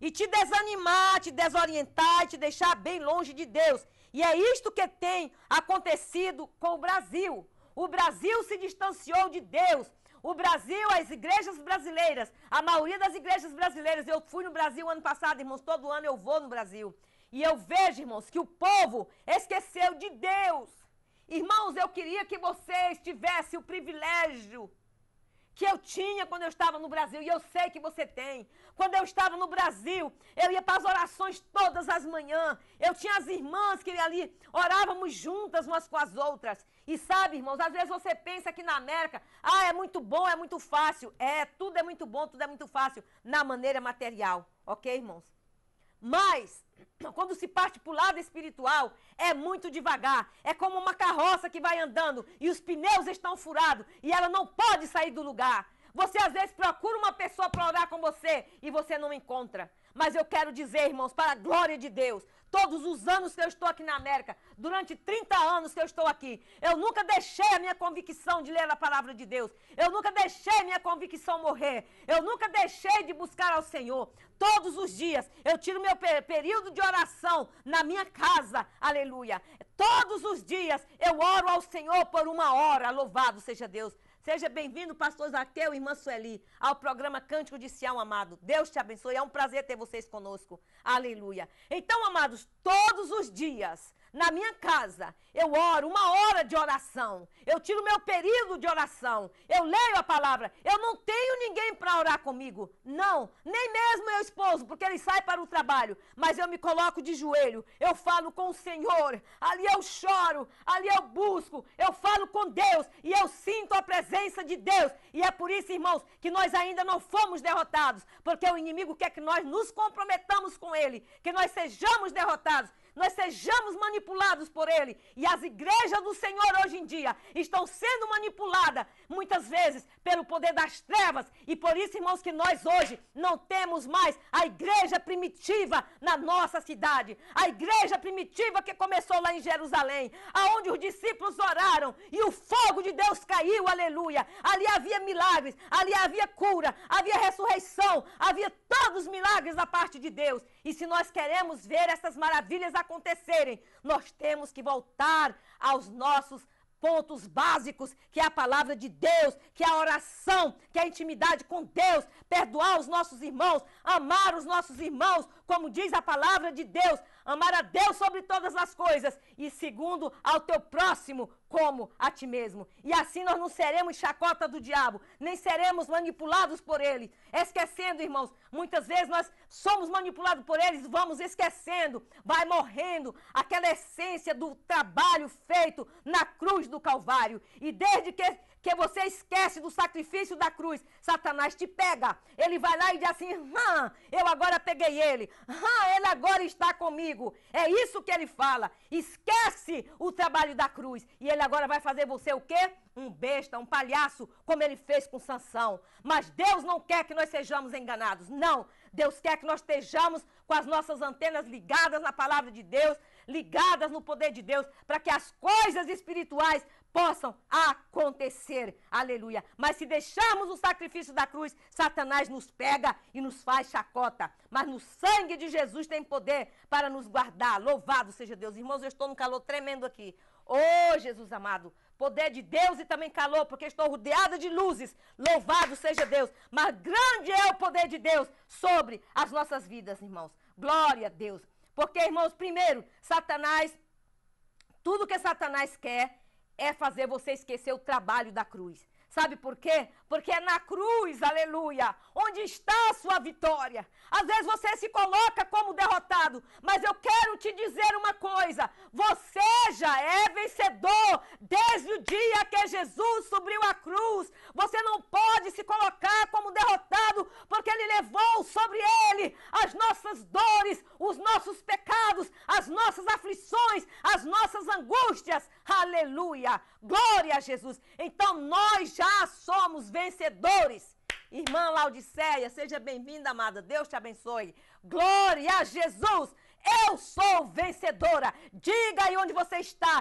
E te desanimar, te desorientar, te deixar bem longe de Deus. E é isto que tem acontecido com o Brasil. O Brasil se distanciou de Deus. O Brasil, as igrejas brasileiras, a maioria das igrejas brasileiras, eu fui no Brasil ano passado, irmãos, todo ano eu vou no Brasil. E eu vejo, irmãos, que o povo esqueceu de Deus. Irmãos, eu queria que vocês tivessem o privilégio que eu tinha quando eu estava no Brasil, e eu sei que você tem. Quando eu estava no Brasil, eu ia para as orações todas as manhãs. Eu tinha as irmãs que ali orávamos juntas umas com as outras. E sabe, irmãos, às vezes você pensa que na América, ah, é muito bom, é muito fácil. É, tudo é muito bom, tudo é muito fácil na maneira material, ok, irmãos? Mas, quando se parte para o lado espiritual, é muito devagar. É como uma carroça que vai andando e os pneus estão furados e ela não pode sair do lugar. Você às vezes procura uma pessoa para orar com você e você não encontra. Mas eu quero dizer, irmãos, para a glória de Deus, Todos os anos que eu estou aqui na América, durante 30 anos que eu estou aqui, eu nunca deixei a minha convicção de ler a palavra de Deus. Eu nunca deixei minha convicção morrer. Eu nunca deixei de buscar ao Senhor. Todos os dias eu tiro meu período de oração na minha casa. Aleluia. Todos os dias eu oro ao Senhor por uma hora. Louvado seja Deus. Seja bem-vindo, pastor Zaqueu e irmã Sueli, ao programa Cântico de Sião, amado. Deus te abençoe, é um prazer ter vocês conosco. Aleluia. Então, amados, todos os dias na minha casa, eu oro uma hora de oração, eu tiro meu período de oração, eu leio a palavra, eu não tenho ninguém para orar comigo, não, nem mesmo meu esposo, porque ele sai para o trabalho, mas eu me coloco de joelho, eu falo com o Senhor, ali eu choro, ali eu busco, eu falo com Deus e eu sinto a presença de Deus, e é por isso, irmãos, que nós ainda não fomos derrotados, porque o inimigo quer que nós nos comprometamos com ele, que nós sejamos derrotados nós sejamos manipulados por ele. E as igrejas do Senhor hoje em dia estão sendo manipuladas, muitas vezes, pelo poder das trevas. E por isso, irmãos, que nós hoje não temos mais a igreja primitiva na nossa cidade. A igreja primitiva que começou lá em Jerusalém, aonde os discípulos oraram e o fogo de Deus caiu, aleluia. Ali havia milagres, ali havia cura, havia ressurreição, havia todos os milagres da parte de Deus. E se nós queremos ver essas maravilhas acontecerem, nós temos que voltar aos nossos pontos básicos, que é a palavra de Deus, que é a oração, que é a intimidade com Deus, perdoar os nossos irmãos, amar os nossos irmãos, como diz a palavra de Deus, amar a Deus sobre todas as coisas e segundo ao teu próximo como a ti mesmo. E assim nós não seremos chacota do diabo, nem seremos manipulados por ele. Esquecendo, irmãos, muitas vezes nós somos manipulados por eles, vamos esquecendo, vai morrendo aquela essência do trabalho feito na cruz do Calvário. E desde que, que você esquece do sacrifício da cruz, Satanás te pega. Ele vai lá e diz assim: Hã, eu agora peguei ele, Hã, ele agora está comigo. É isso que ele fala. Esquece o trabalho da cruz. E ele ele agora vai fazer você o quê? Um besta, um palhaço, como ele fez com Sansão. Mas Deus não quer que nós sejamos enganados. Não. Deus quer que nós estejamos com as nossas antenas ligadas na palavra de Deus, ligadas no poder de Deus, para que as coisas espirituais possam acontecer. Aleluia. Mas se deixamos o sacrifício da cruz, Satanás nos pega e nos faz chacota. Mas no sangue de Jesus tem poder para nos guardar. Louvado seja Deus. Irmãos, eu estou num calor tremendo aqui. Oh, Jesus amado, poder de Deus e também calor, porque estou rodeada de luzes. Louvado seja Deus. Mas grande é o poder de Deus sobre as nossas vidas, irmãos. Glória a Deus. Porque, irmãos, primeiro, Satanás, tudo que Satanás quer é fazer você esquecer o trabalho da cruz. Sabe por quê? porque é na cruz, aleluia, onde está a sua vitória. Às vezes você se coloca como derrotado, mas eu quero te dizer uma coisa: você já é vencedor desde o dia que Jesus subiu a cruz. Você não pode se colocar como derrotado, porque ele levou sobre ele as nossas dores, os nossos pecados, as nossas aflições, as nossas angústias. Aleluia! Glória a Jesus. Então nós já somos vencedores vencedores. Irmã Laodiceia, seja bem-vinda, amada. Deus te abençoe. Glória a Jesus! Eu sou vencedora. Diga aí onde você está.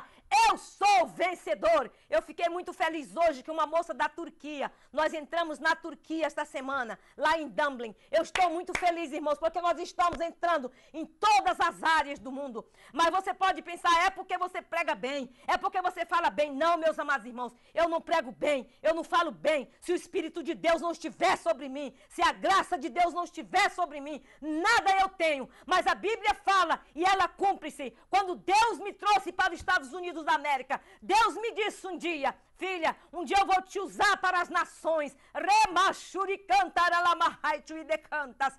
Eu sou vencedor. Eu fiquei muito feliz hoje que uma moça da Turquia, nós entramos na Turquia esta semana, lá em Dublin. Eu estou muito feliz, irmãos, porque nós estamos entrando em todas as áreas do mundo. Mas você pode pensar, é porque você prega bem, é porque você fala bem. Não, meus amados irmãos, eu não prego bem, eu não falo bem. Se o Espírito de Deus não estiver sobre mim, se a graça de Deus não estiver sobre mim, nada eu tenho. Mas a Bíblia fala e ela cumpre-se. Quando Deus me trouxe para os Estados Unidos, Unidos da América. Deus me disse um dia Filha, um dia eu vou te usar para as nações. cantas,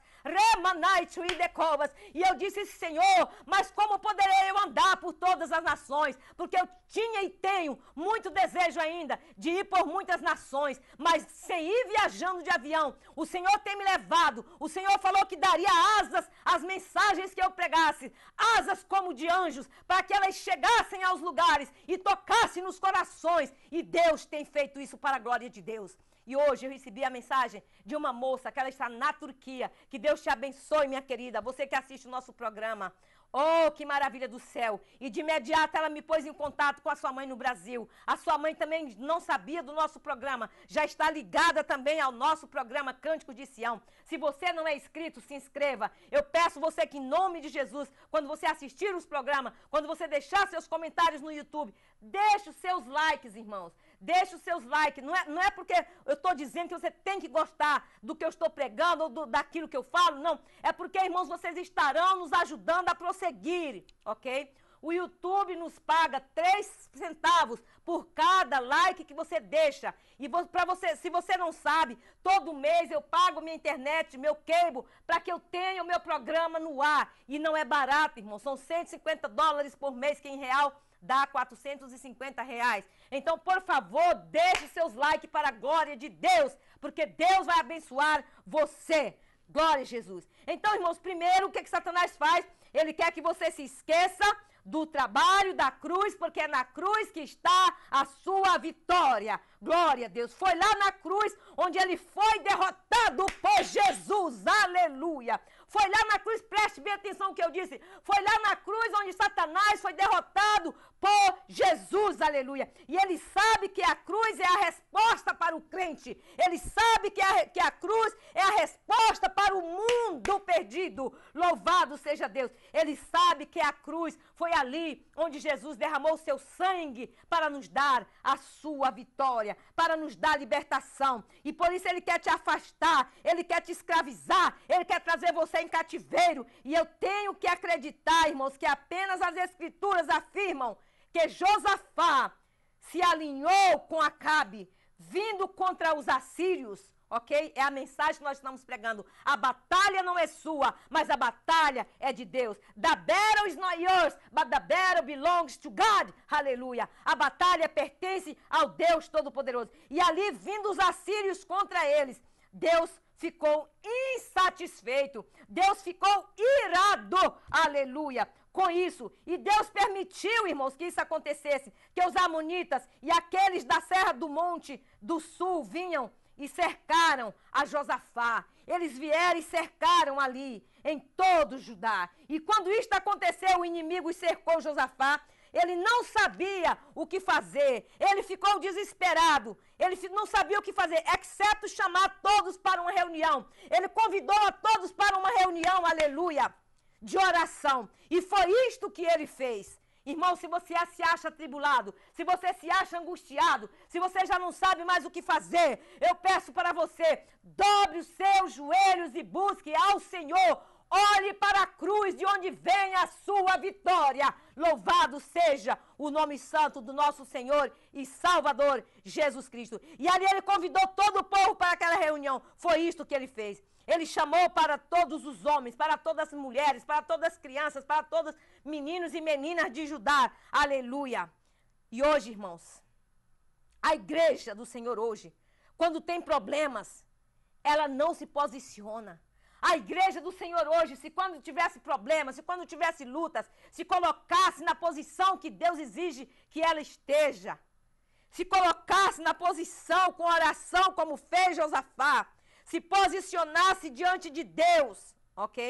cantas, E eu disse, Senhor, mas como poderei eu andar por todas as nações? Porque eu tinha e tenho muito desejo ainda de ir por muitas nações, mas sem ir viajando de avião. O Senhor tem me levado. O Senhor falou que daria asas às mensagens que eu pregasse, asas como de anjos, para que elas chegassem aos lugares e tocassem nos corações. E Deus tem feito isso para a glória de Deus. E hoje eu recebi a mensagem de uma moça que ela está na Turquia. Que Deus te abençoe, minha querida. Você que assiste o nosso programa. Oh, que maravilha do céu! E de imediato ela me pôs em contato com a sua mãe no Brasil. A sua mãe também não sabia do nosso programa, já está ligada também ao nosso programa Cântico de Sião. Se você não é inscrito, se inscreva. Eu peço você que, em nome de Jesus, quando você assistir os programas, quando você deixar seus comentários no YouTube, deixe os seus likes, irmãos. Deixe os seus likes. Não é, não é porque eu estou dizendo que você tem que gostar do que eu estou pregando ou do, daquilo que eu falo, não. É porque, irmãos, vocês estarão nos ajudando a prosseguir, ok? O YouTube nos paga 3 centavos por cada like que você deixa. E para você, se você não sabe, todo mês eu pago minha internet, meu cable, para que eu tenha o meu programa no ar. E não é barato, irmão. São 150 dólares por mês, que em real dá 450 reais. Então, por favor, deixe seus likes para a glória de Deus, porque Deus vai abençoar você. Glória a Jesus. Então, irmãos, primeiro o que, é que Satanás faz? Ele quer que você se esqueça do trabalho da cruz, porque é na cruz que está a sua vitória. Glória a Deus. Foi lá na cruz onde ele foi derrotado por Jesus. Aleluia. Foi lá na cruz, preste bem atenção no que eu disse. Foi lá na cruz onde Satanás foi derrotado por Jesus, aleluia. E ele sabe que a cruz é a resposta para o crente. Ele sabe que a, que a cruz é a resposta para o mundo perdido. Louvado seja Deus. Ele sabe que a cruz foi ali onde Jesus derramou o seu sangue para nos dar a sua vitória, para nos dar libertação. E por isso ele quer te afastar, ele quer te escravizar, ele quer trazer você está em cativeiro. E eu tenho que acreditar, irmãos, que apenas as Escrituras afirmam que Josafá se alinhou com Acabe, vindo contra os assírios. Ok? É a mensagem que nós estamos pregando. A batalha não é sua, mas a batalha é de Deus. The battle is not yours, but the battle belongs to God. Aleluia. A batalha pertence ao Deus Todo-Poderoso. E ali, vindo os assírios contra eles, Deus ficou insatisfeito, Deus ficou irado, aleluia, com isso. E Deus permitiu, irmãos, que isso acontecesse, que os amonitas e aqueles da Serra do Monte do Sul vinham e cercaram a Josafá. Eles vieram e cercaram ali, em todo Judá. E quando isto aconteceu, o inimigo cercou Josafá ele não sabia o que fazer. Ele ficou desesperado. Ele não sabia o que fazer, exceto chamar todos para uma reunião. Ele convidou a todos para uma reunião, aleluia, de oração. E foi isto que ele fez. Irmão, se você se acha atribulado, se você se acha angustiado, se você já não sabe mais o que fazer, eu peço para você, dobre os seus joelhos e busque ao Senhor Olhe para a cruz de onde vem a sua vitória. Louvado seja o nome santo do nosso Senhor e Salvador Jesus Cristo. E ali ele convidou todo o povo para aquela reunião. Foi isto que ele fez. Ele chamou para todos os homens, para todas as mulheres, para todas as crianças, para todos meninos e meninas de Judá. Aleluia. E hoje, irmãos, a igreja do Senhor hoje, quando tem problemas, ela não se posiciona a igreja do Senhor hoje, se quando tivesse problemas, se quando tivesse lutas, se colocasse na posição que Deus exige que ela esteja, se colocasse na posição com oração, como fez Josafá, se posicionasse diante de Deus, ok?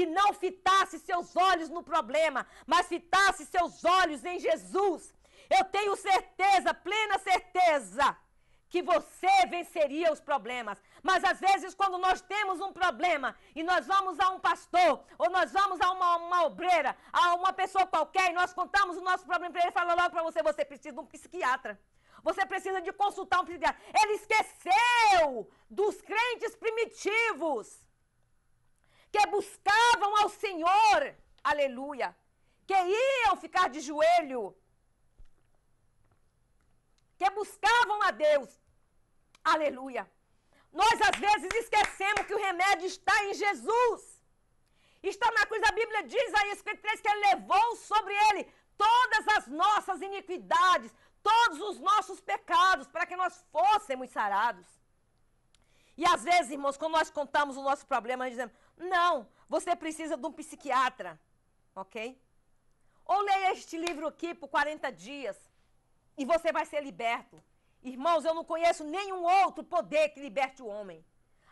E não fitasse seus olhos no problema, mas fitasse seus olhos em Jesus. Eu tenho certeza, plena certeza que você venceria os problemas. Mas às vezes, quando nós temos um problema e nós vamos a um pastor, ou nós vamos a uma, uma obreira, a uma pessoa qualquer, e nós contamos o nosso problema para ele, ele fala logo para você: você precisa de um psiquiatra. Você precisa de consultar um psiquiatra. Ele esqueceu dos crentes primitivos que buscavam ao Senhor, aleluia, que iam ficar de joelho, que buscavam a Deus Aleluia. Nós às vezes esquecemos que o remédio está em Jesus. Está na cruz, a Bíblia diz aí, 3, que ele levou sobre ele todas as nossas iniquidades, todos os nossos pecados, para que nós fôssemos sarados. E às vezes, irmãos, quando nós contamos o nosso problema, nós dizemos: não, você precisa de um psiquiatra, ok? Ou leia este livro aqui por 40 dias e você vai ser liberto. Irmãos, eu não conheço nenhum outro poder que liberte o homem,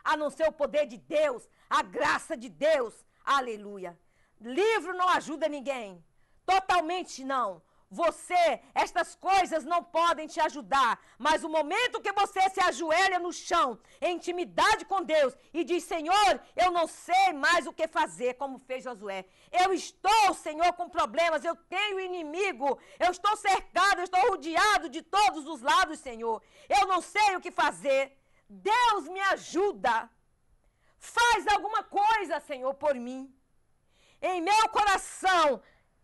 a não ser o poder de Deus, a graça de Deus. Aleluia. Livro não ajuda ninguém. Totalmente não. Você, estas coisas não podem te ajudar, mas o momento que você se ajoelha no chão, em intimidade com Deus, e diz: Senhor, eu não sei mais o que fazer, como fez Josué. Eu estou, Senhor, com problemas, eu tenho inimigo, eu estou cercado, eu estou rodeado de todos os lados, Senhor. Eu não sei o que fazer. Deus me ajuda. Faz alguma coisa, Senhor, por mim. Em meu coração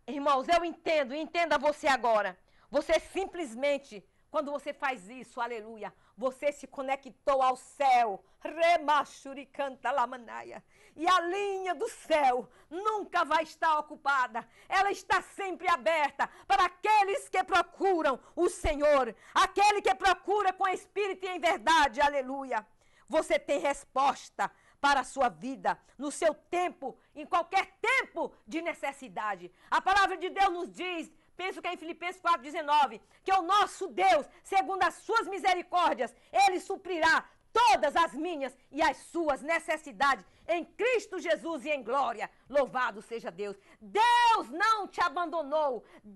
Irmãos, eu entendo, entenda você agora. Você simplesmente, quando você faz isso, aleluia, você se conectou ao céu. Remachuri canta lamanaia. E a linha do céu nunca vai estar ocupada. Ela está sempre aberta para aqueles que procuram o Senhor. Aquele que procura com espírito e em verdade. Aleluia. Você tem resposta para a sua vida, no seu tempo, em qualquer tempo de necessidade. A palavra de Deus nos diz, penso que é em Filipenses 4,19, que o nosso Deus, segundo as suas misericórdias, ele suprirá todas as minhas e as suas necessidades em Cristo Jesus e em glória. Louvado seja Deus. Deus não te abandonou.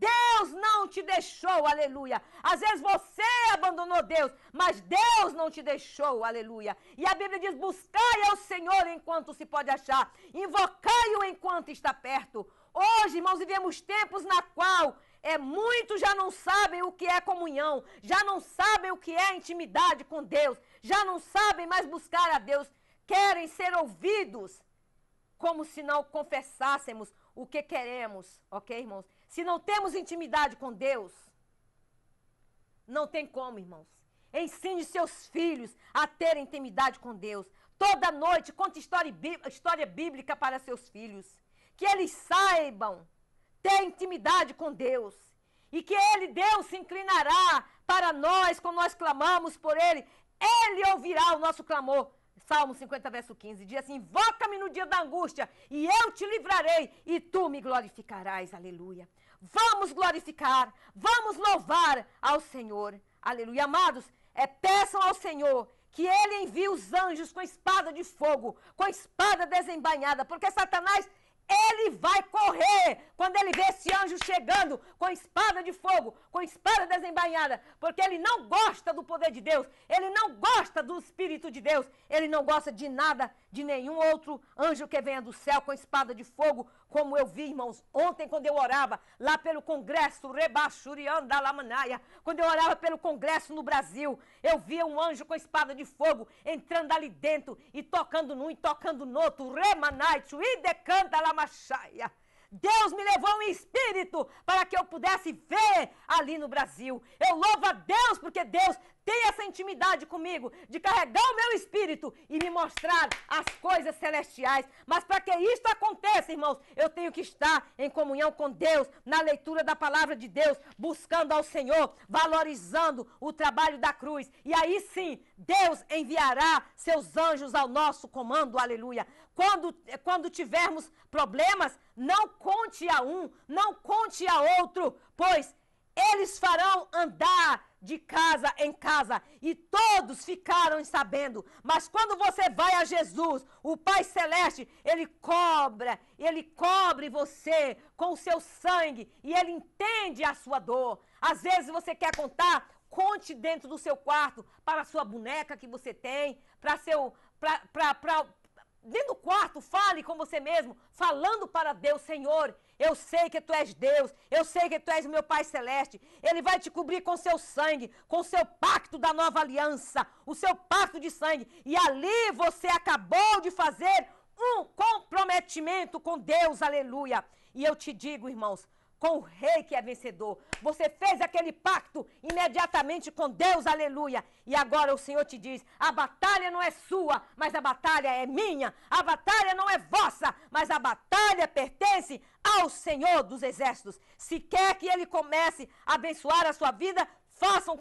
Deus não te deixou. Aleluia. Às vezes você abandonou Deus, mas Deus não te deixou. Aleluia. E a Bíblia diz: buscai ao Senhor enquanto se pode achar, invocai-o enquanto está perto. Hoje, irmãos, vivemos tempos na qual é muitos já não sabem o que é comunhão, já não sabem o que é intimidade com Deus, já não sabem mais buscar a Deus, querem ser ouvidos, como se não confessássemos o que queremos, ok, irmãos? Se não temos intimidade com Deus, não tem como, irmãos. Ensine seus filhos a ter intimidade com Deus. Toda noite conte história, história bíblica para seus filhos. Que eles saibam ter intimidade com Deus. E que Ele, Deus, se inclinará para nós quando nós clamamos por Ele. Ele ouvirá o nosso clamor. Salmo 50, verso 15, diz assim: Invoca-me no dia da angústia, e eu te livrarei, e tu me glorificarás. Aleluia. Vamos glorificar, vamos louvar ao Senhor. Aleluia. Amados, é, peçam ao Senhor que ele envie os anjos com espada de fogo, com espada desembainhada, porque Satanás ele vai correr quando ele vê esse anjo chegando com espada de fogo, com espada desembainhada, porque ele não gosta do poder de Deus, ele não gosta do Espírito de Deus, ele não gosta de nada, de nenhum outro anjo que venha do céu com espada de fogo, como eu vi, irmãos, ontem quando eu orava lá pelo Congresso Rebaixuriano da Lamanaia, quando eu orava pelo Congresso no Brasil, eu via um anjo com espada de fogo entrando ali dentro e tocando num e tocando no outro. Remanaitu, lamachaia. Deus me levou um espírito para que eu pudesse ver ali no Brasil. Eu louvo a Deus porque Deus tem essa intimidade comigo de carregar o meu espírito e me mostrar as coisas celestiais. Mas para que isto aconteça, irmãos, eu tenho que estar em comunhão com Deus, na leitura da palavra de Deus, buscando ao Senhor, valorizando o trabalho da cruz. E aí sim, Deus enviará seus anjos ao nosso comando. Aleluia. Quando, quando tivermos problemas, não conte a um, não conte a outro, pois eles farão andar de casa em casa e todos ficaram sabendo. Mas quando você vai a Jesus, o Pai Celeste, ele cobra, ele cobre você com o seu sangue e ele entende a sua dor. Às vezes você quer contar, conte dentro do seu quarto para a sua boneca que você tem, para seu para dentro do quarto, fale com você mesmo, falando para Deus, Senhor, eu sei que tu és Deus, eu sei que tu és o meu Pai Celeste. Ele vai te cobrir com seu sangue, com seu pacto da nova aliança, o seu pacto de sangue. E ali você acabou de fazer um comprometimento com Deus, aleluia. E eu te digo, irmãos, com o rei que é vencedor. Você fez aquele pacto imediatamente com Deus, aleluia. E agora o Senhor te diz: a batalha não é sua, mas a batalha é minha. A batalha não é vossa, mas a batalha pertence ao Senhor dos exércitos. Se quer que ele comece a abençoar a sua vida, faça um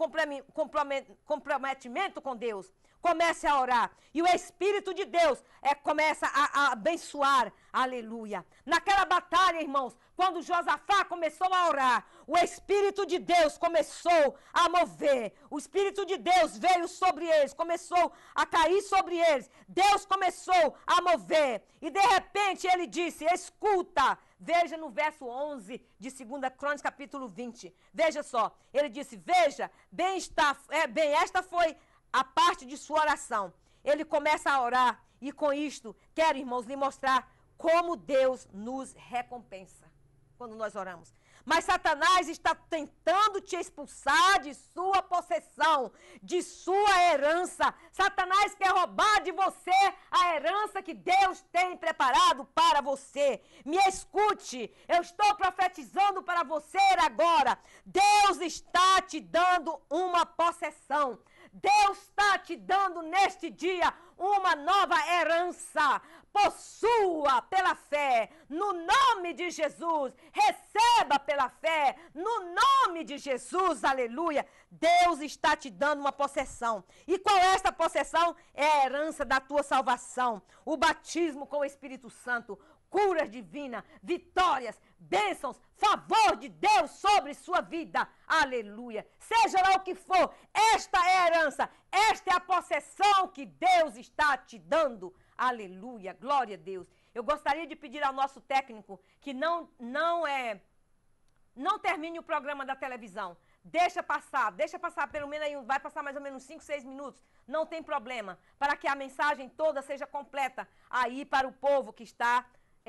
comprometimento com Deus comece a orar. E o Espírito de Deus é, começa a, a abençoar. Aleluia. Naquela batalha, irmãos, quando Josafá começou a orar, o Espírito de Deus começou a mover. O Espírito de Deus veio sobre eles, começou a cair sobre eles. Deus começou a mover. E de repente ele disse: Escuta. Veja no verso 11 de 2 Crônicas, capítulo 20. Veja só. Ele disse: Veja, bem, está, é, bem esta foi a parte de sua oração. Ele começa a orar e com isto quero, irmãos, lhe mostrar como Deus nos recompensa quando nós oramos. Mas Satanás está tentando te expulsar de sua possessão, de sua herança. Satanás quer roubar de você a herança que Deus tem preparado para você. Me escute, eu estou profetizando para você agora. Deus está te dando uma possessão. Deus está te dando neste dia uma nova herança. Possua pela fé, no nome de Jesus. Receba pela fé, no nome de Jesus. Aleluia. Deus está te dando uma possessão. E qual é esta possessão? É a herança da tua salvação, o batismo com o Espírito Santo, curas divinas, vitórias, bênçãos, favor de Deus sobre sua vida. Aleluia. Seja lá o que for, esta é a herança, esta é a possessão que Deus está te dando. Aleluia. Glória a Deus. Eu gostaria de pedir ao nosso técnico que não não é não termine o programa da televisão. Deixa passar, deixa passar pelo menos aí, vai passar mais ou menos 5, 6 minutos, não tem problema, para que a mensagem toda seja completa aí para o povo que está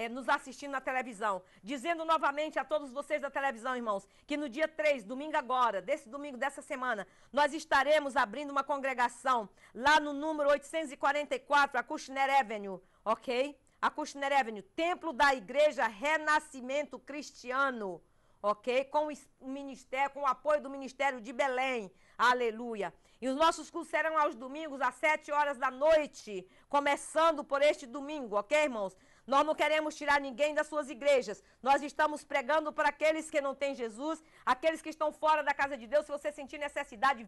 é, nos assistindo na televisão. Dizendo novamente a todos vocês da televisão, irmãos, que no dia 3, domingo agora, desse domingo dessa semana, nós estaremos abrindo uma congregação lá no número 844, a Kushner Avenue, ok? A Kushner Avenue, templo da Igreja Renascimento Cristiano, ok? Com o ministério, com o apoio do Ministério de Belém, aleluia. E os nossos cursos serão aos domingos, às 7 horas da noite, começando por este domingo, ok, irmãos? Nós não queremos tirar ninguém das suas igrejas. Nós estamos pregando para aqueles que não têm Jesus, aqueles que estão fora da casa de Deus. Se você sentir necessidade,